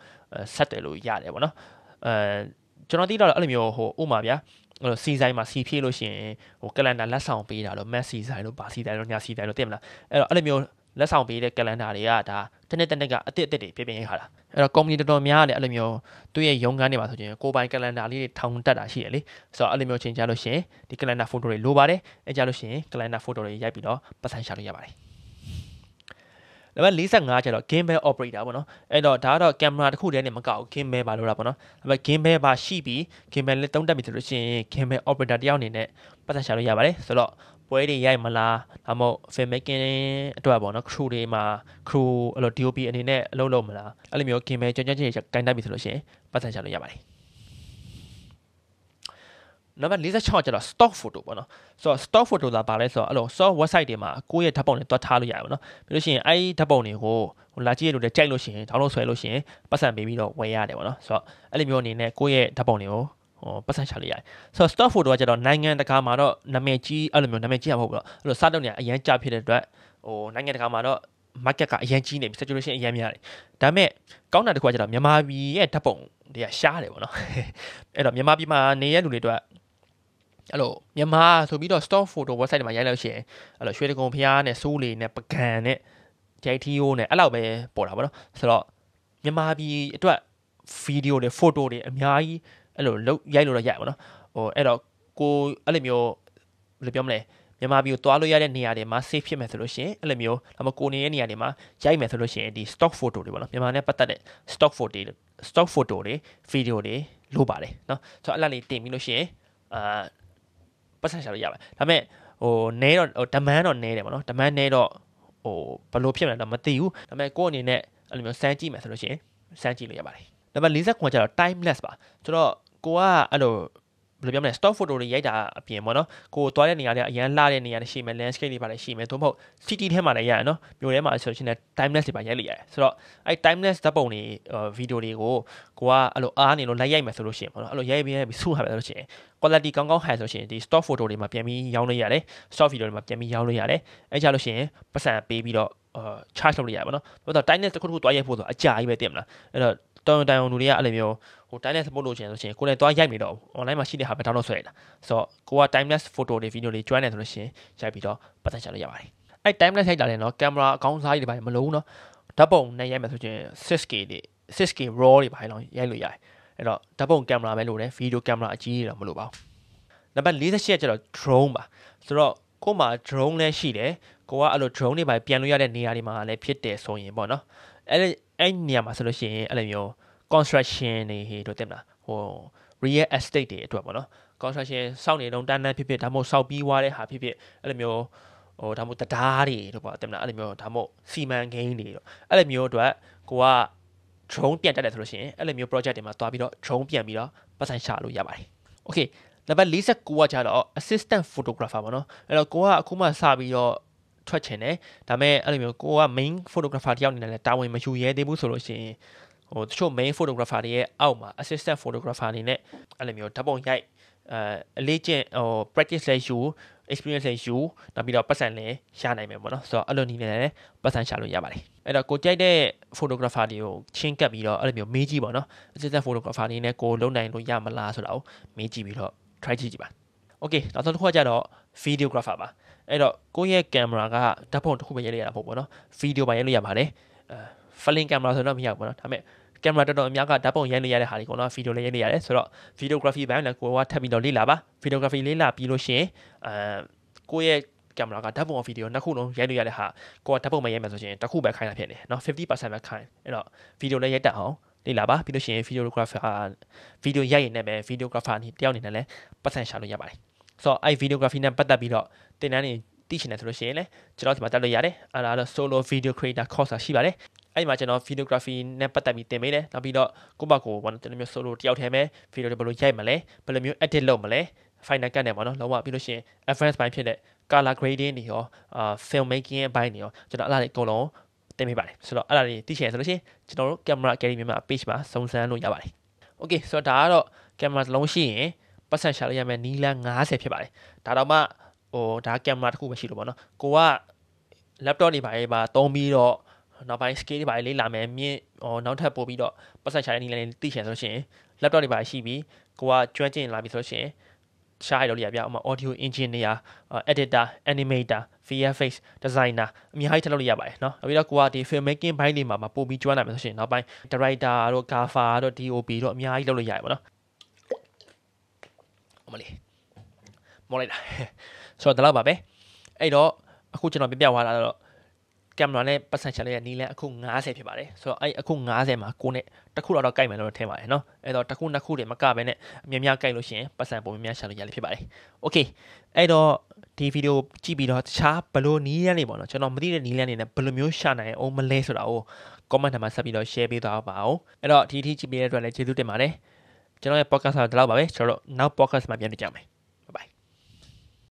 ဆက်တယ်လို့ရတယ်ပေါ့နော်အဲကျွန်တော်သိတော့အဲ့လိုမျိုးဟိုဥမာဗျာအဲ့တော့စီဆိုင်မှာစီဖြည့်လို့ရှိရင်ဟိုကလန်ဒါလက်ဆောင်ပေးတာလို့ math စီဆိုင်လို့ဘာစီဆိုင်လို့ညာစီဆိုင်လို့သိမလားအဲ့တော့အဲ့လိုမျိုးလက်ဆောင်ပေးတဲ့ကလန်ဒါတွေကဒါတစ်နှစ်တစ်နှစ်ကအစ်စ်အစ်စ်တွေပြင်ပြင်ရတာအဲ့တော့ company တော်တော်များတယ်အဲ့လိုမျိုးသူ့ရဲ့ရုံးခန်းတွေမှာဆိုရင်ကိုပိုင်ကလန်ဒါလေးတွေထောင်တက်တာရှိတယ်လေဆိုတော့အဲ့လိုမျိုးချိန်ကြလို့ရှင်ဒီကလန်ဒါဖိုတိုတွေလိုပါတယ်အဲ့ကြလို့ရှင်ကလန်ဒါဖိုတိုတွေရိုက်ပြီးတော့ပတ်ဆိုင်ရှာလို့ရပါတယ်နံပါတ်45ကျတော့ game bell operator ပေါ့နော်အဲ့တော့ဒါကတော့ကင်မရာတစ်ခုတည်းနဲ့မကောက် game bell ပါလို့တာပေါ့နော်နံပါတ် game bell ပါရှိပြီး game bell လက်သုံးတက်ပြီဆိုလို့ရှိရင် game bell operator တယောက်အနေနဲ့ပတ်သက်ရှာလို့ရပါတယ်ဆိုတော့ပွဲတွေရိုက်မလားဒါမှမဟုတ် film making အတွက်ပေါ့နော် crew တွေမှာ crew အဲ့လို DOP အနေနဲ့အလုပ်လုပ်မလားအဲ့လိုမျိုး game bell ကြွကြွချင်းကန်တက်ပြီဆိုလို့ရှိရင်ပတ်သက်ရှာလို့ရပါတယ်နံပါတ်46ကျတော့ stock photo ပေါ့နော်ဆိုတော့ stock photo လာပါလဲဆိုတော့အဲ့လို soft website တွေမှာကိုယ့်ရဲ့ဓာတ်ပုံတွေတွက်ထားလို့ရတယ်ပေါ့နော်ပြီးလို့ရှိရင်အဲ့ဒီဓာတ်ပုံတွေကိုဟိုလာကြည့်ရလို့ကြိုက်လို့ရှိရင် download ဆွဲလို့ရှိရင်ပတ်စံပေးပြီးတော့ဝယ်ရတယ်ပေါ့နော်ဆိုတော့အဲ့လိုမျိုးအနေနဲ့ကိုယ့်ရဲ့ဓာတ်ပုံတွေကိုဟိုပတ်စံချလို့ရတယ်ဆိုတော့ stock photo ကကျတော့နိုင်ငံတကာမှာတော့နာမည်ကြီးအဲ့လိုမျိုးနာမည်ကြီးရမှာမဟုတ်ဘူးတော့အဲ့လိုစတော့နေအရန်ကြဖြစ်တဲ့အတွက်ဟိုနိုင်ငံတကာမှာတော့ market ကအရန်ကြီးနေပြီ saturation အရန်များတယ်ဒါပေမဲ့ကောင်းတာတစ်ခုကကျတော့မြန်မာပြည်ရဲ့ဓာတ်ပုံတွေကရှားတယ်ပေါ့နော်အဲ့တော့မြန်မာပြည်မှာနေရတဲ့လူတွေအတွက်အဲ့လိုမြန်မာဆိုပြီးတော့ stock photo website တွေမှာရိုက်လို့ရှိရင်အဲ့လိုရွှေတကုံဖျားနဲ့စိုးလေနဲ့ပကံနဲ့ဂျိုက်ထီယိုးနဲ့အဲ့လောက်ပဲပေါ်တာပေါ့နော်ဆိုတော့မြန်မာပြည်အတွက်ဗီဒီယိုတွေဖိုတိုတွေအများကြီးအဲ့လိုလုတ်ရိုက်လို့တော့ရိုက်ပါတော့ဟိုအဲ့တော့ကိုအဲ့လိုမျိုးဘယ်လိုပြောမလဲမြန်မာပြည်ကိုသွားလို့ရတဲ့နေရာတွေမှာ save ဖြစ်မယ်ဆိုလို့ရှိရင်အဲ့လိုမျိုးဒါမှကိုနေတဲ့နေရာတွေမှာရိုက်မယ်ဆိုလို့ရှိရင်ဒီ stock photo တွေပေါ့နော်မြန်မာနဲ့ပတ်သက်တဲ့ stock photo တွေ stock photo တွေ video တွေလိုပါတယ်เนาะဆိုတော့အဲ့လားလေးတင်ပြီးလို့ရှိရင်အာပတ်စံရှာလို့ရပါတယ်ဒါပေမဲ့ဟိုနဲတော့ဟို demand တော့နဲတယ်ပေါ့နော် demand နဲတော့ဟိုဘယ်လိုဖြစ်မလဲတော့မသိဘူးဒါပေမဲ့ကိုယ့်အနေနဲ့အဲ့လိုမျိုးစမ်းကြည့်မယ်ဆိုလို့ရှိရင်စမ်းကြည့်လို့ရပါတယ်နံပါတ်49ကျတော့ timeless ပါဆိုတော့ကိုကအဲ့လိုဘယ်လိုပြောမလဲ stock photo တွေရိုက်တာအပြင်ပေါ့နော်ကိုသွားတဲ့နေရာတွေအရန်လှတဲ့နေရာတွေရှိမယ် landscape တွေပါလည်းရှိမယ်သို့မဟုတ် city ထဲမှာလည်းရရနော်မြို့ထဲမှာဆိုရှင်လည်း timeless တွေပါရိုက်လိုက်ရတယ်ဆိုတော့အဲ့ timeless ဓာတ်ပုံတွေ video တွေကိုကိုကအဲ့လိုအားနေလို့လိုက်ရိုက်မယ်ဆိုလို့ရှိရင်ပေါ့နော်အဲ့လိုရိုက်ပြီးရိုက်ပြီးစုထားမယ်ဆိုလို့ရှိရင် quality ကောင်းကောင်းဟန်ဆိုရှင်ဒီ stock photo တွေမှာပြန်ပြီးရောင်းလိုက်ရတယ် stock video တွေမှာပြန်ပြီးရောင်းလိုက်ရတယ်အဲ့ကြလို့ရှိရင်ပတ်စံပေးပြီးတော့အာ charge လုပ်လိုက်ရပါတော့။ဘာလို့လဲ tightness တစ်ခုတစ်ခုတွားရိုက်ဖို့ဆိုအကြာကြီးပဲတင်မလား။အဲ့တော့တော်ရုံတိုင်အောင်လူတွေကအဲ့လိုမျိုးဟို timeless support လုပ်ချင်ဆိုရှင်ကိုယ်လည်းသွားရိုက်နေတော့ online မှာရှိတဲ့ဟာပဲတောင်းလို့ဆွဲလိုက်တာဆိုတော့ကိုက timeless photo တွေ video တွေ join နေဆိုလို့ရှင်ရိုက်ပြီးတော့ပတ်သက်ချလို့ရပါတယ်အဲ့ timeless ရိုက်တာလည်းနော်ကင်မရာအကောင်းစားကြီးတွေပါမလုံးနော်ဓာတ်ပုံနဲ့ရိုက်မယ်ဆိုရှင် 6K တွေ 6K raw တွေပါလေရိုက်လို့ရတယ်အဲ့တော့ဓာတ်ပုံကင်မရာပဲလိုတယ်ဗီဒီယိုကင်မရာအကြီးကြီးတော့မလိုပါဘူးနံပါတ်48ကကျတော့ drone ပါဆိုတော့ကိုမှာ drone လည်းရှိတယ်ကိုကအဲ့လို drone တွေပါပြန်လို့ရတဲ့နေရာတွေမှာလည်းဖြစ်တယ်ဆိုရင်ပေါ့နော်အဲ့အဲ့နေရာမှာဆိုလို့ရှိရင်အဲ့လိုမျိုး construction တွေဟိတို့တင်မလားဟို real estate တွေအတွက်ပေါ့နော် construction စောင့်နေတော့တန်းတန်းဖြစ်ဖြစ်ဒါမှမဟုတ်စောက်ပြီးွားတဲ့ဟာဖြစ်ဖြစ်အဲ့လိုမျိုးဟိုဒါမှမဟုတ်တရားတွေတို့ပေါ့တင်မလားအဲ့လိုမျိုးဒါမှမဟုတ်စီမံကိန်းတွေတို့အဲ့လိုမျိုးအတွက်ကိုက drone ပြန်တက်တယ်ဆိုလို့ရှိရင်အဲ့လိုမျိုး project တွေမှာသွားပြီးတော့ drone ပြန်ပြီးတော့ပတ်စံရှာလို့ရပါတယ် okay နံပါတ်49ကကျတော့ assistant photographer ပေါ့နော်အဲ့တော့ကိုကအခုမှစပြီးတော့ထွက်ချင်တယ်ဒါပေမဲ့အဲ့လိုမျိုးကိုက main photographer တယောက်အနေနဲ့လည်းတာဝန်မယူရဲသေးဘူးဆိုလို့ရှိရင်ဟိုတချို့ main photographer တွေရဲ့အောက်မှာ assistant photographer အနေနဲ့အဲ့လိုမျိုးဓာတ်ပုံရိုက်အဲအလေးကျင့်ဟို practice လည်းယူ experience လည်းယူနောက်ပြီးတော့ပတ်စံလည်းရနိုင်မယ်ပေါ့နော်ဆိုတော့အဲ့လိုနည်းနဲ့လည်းပတ်စံရှာလို့ရပါတယ်အဲ့တော့ကိုကြိုက်တဲ့ photographer တွေကိုချင်းကပ်ပြီးတော့အဲ့လိုမျိုးမေးကြည့်ပေါ့နော် assistant photographer အနေနဲ့ကိုလုံနိုင်လို့ရမလားဆိုတာကိုမေးကြည့်ပြီးတော့ try ကြည့်ကြည့်ပါ okay နောက်ဆုံးတစ်ခုကကြတော့ videographer ပါအဲ့တော့ကိုယ့်ရဲ့ကင်မရာကဓာတ်ပုံတစ်ခုပဲရိုက်လိုက်ရတာပေါ့ဗောနော်ဗီဒီယိုပိုင်းရိုက်လို့ရပါတယ်အဲ flying camera ဆိုတော့မရဘူးဗောနော်ဒါပေမဲ့ကင်မရာတော်တော်အများကဓာတ်ပုံရိုက်လို့ရတဲ့ဟာတွေကောနော်ဗီဒီယိုလည်းရိုက်လို့ရတယ်ဆိုတော့ videography ဘိုင်းလည်းကိုယ်ကထပ်ပြီးတော့လေ့လာပါ videography လေ့လာပြီးလို့ရှိရင်အဲကိုယ့်ရဲ့ကင်မရာကဓာတ်ပုံဗီဒီယိုနှစ်ခုလုံးရိုက်လို့ရတဲ့ဟာကိုယ်ကဓာတ်ပုံမရိုက်မှဆိုရင်တစ်ခုပဲခိုင်းတာဖြစ်နေနော်50%ပဲခိုင်းအဲ့တော့ဗီဒီယိုလည်းရိုက်တတ်အောင်လေ့လာပါပြီးလို့ရှိရင် videographer ဗီဒီယိုရိုက်ရင်လည်းပဲ videographer အနေတယောက်အနေနဲ့လည်းပတ်စံရှာလို့ရပါတယ်ဆိုတော့အဲ့ videography နဲ့ပတ်သက်ပြီးတော့သင်တန်းတွေသိချင်တယ်ဆိုလို့ရှိရင်လည်းကျွန်တော်ဒီမှာတက်လို့ရတယ်အဲ့ဒါတော့ solo video creator course ရှိပါတယ်အဲ့မှာကျွန်တော် videography နဲ့ပတ်သက်ပြီးသင်ပေးတယ်နောက်ပြီးတော့ကိုယ့်ဘက်ကိုဘာလို့ကျွန်တော်မျိုး solo တယောက်ထဲမဲ့ video တွေဘယ်လိုရိုက်မလဲဘယ်လိုမျိုး edit လုပ်မလဲ final cut နဲ့ပေါ့နော်လုံးဝပြီးလို့ရှိရင် advanced ဘိုင်းဖြစ်တဲ့ color grading တွေရောအာ film making အပိုင်းတွေရောကျွန်တော်အဲ့ဒါတွေအကုန်လုံးသင်ပေးပါတယ်ဆိုတော့အဲ့ဒါတွေသိချင်ရဆိုလို့ရှိရင်ကျွန်တော်တို့ camera academy မှာ page မှာစုံစမ်းလို့ရပါတယ် okay ဆိုတော့ဒါကတော့ camera လုံးရှိရင်ပတ်စံရှာလို့ရမယ်နီလန်း90ဖြစ်ပါတယ်ဒါတော့မှဟိုဒါကင်မရာတစ်ခုပဲရှိလို့ပေါ့နော်ကိုက laptop တွေပါရေးပါသုံးပြီးတော့နောက်ပိုင်း scale တွေပါလေးလာမယ်မြင့်ဟိုနောက်ထပ်ပို့ပြီးတော့ပတ်စံရှာတဲ့နီလန်းတွေသိချင်ဆိုလို့ရှိရင် laptop တွေပါရှိပြီးကိုကကျွမ်းကျင်လာပြီဆိုလို့ရှိရင်ရှားရတော့လေဗျာဥမာ audio engineer editor animator vfx designer အများကြီးထပ်လုပ်လို့ရပါတယ်เนาะနောက်ပြီးတော့ကိုကဒီ filmmaking ဘိုင်းတွေမှာပို့ပြီးကျွမ်းလာမယ်ဆိုရှင်နောက်ပိုင်း director တို့ grafer တို့ dop တို့အများကြီးလုပ်လို့ရတယ်ပေါ့နော်မလဲမော်လိုက်တာဆိုတော့ဒါတော့ပါပဲအဲ့တော့အခုကျွန်တော်ပြပြသွားတာတော့ကင်မရာနဲ့ပတ်စံချန်လေးရဲ့နီးလန်းအခု90ဖြစ်ပါတယ်ဆိုတော့အဲ့အခု90မှာကိုနဲ့တစ်ခုတော့တော့ကြိုက်မယ်လို့ထင်ပါတယ်เนาะအဲ့တော့တစ်ခုနှစ်ခုတွေမကပဲနဲ့အများများကြိုက်လို့ရှိရင်ပတ်စံပုံများများရှာလို့ရလိမ့်ဖြစ်ပါတယ်โอเคအဲ့တော့ဒီဗီဒီယိုကြည့်ပြီးတော့တခြားဘလို့နီးလန်းတွေပေါ့เนาะကျွန်တော်မသိတဲ့နီးလန်းတွေနဲ့ဘယ်လိုမျိုးရှာနိုင်အောင်မလဲဆိုတာကို comment ထဲမှာဆက်ပြီးတော့ share ပေးသွားပါအောင်အဲ့တော့ဒီအထိကြည့်ပေးတဲ့အတွက်လည်းကျေးဇူးတင်ပါတယ်ကျွန်တော်ရဲ့ podcast ကဒီလောက်ပါပဲကျွန်တော်တို့နောက် podcast မှာပြန်တွေ့ကြမယ်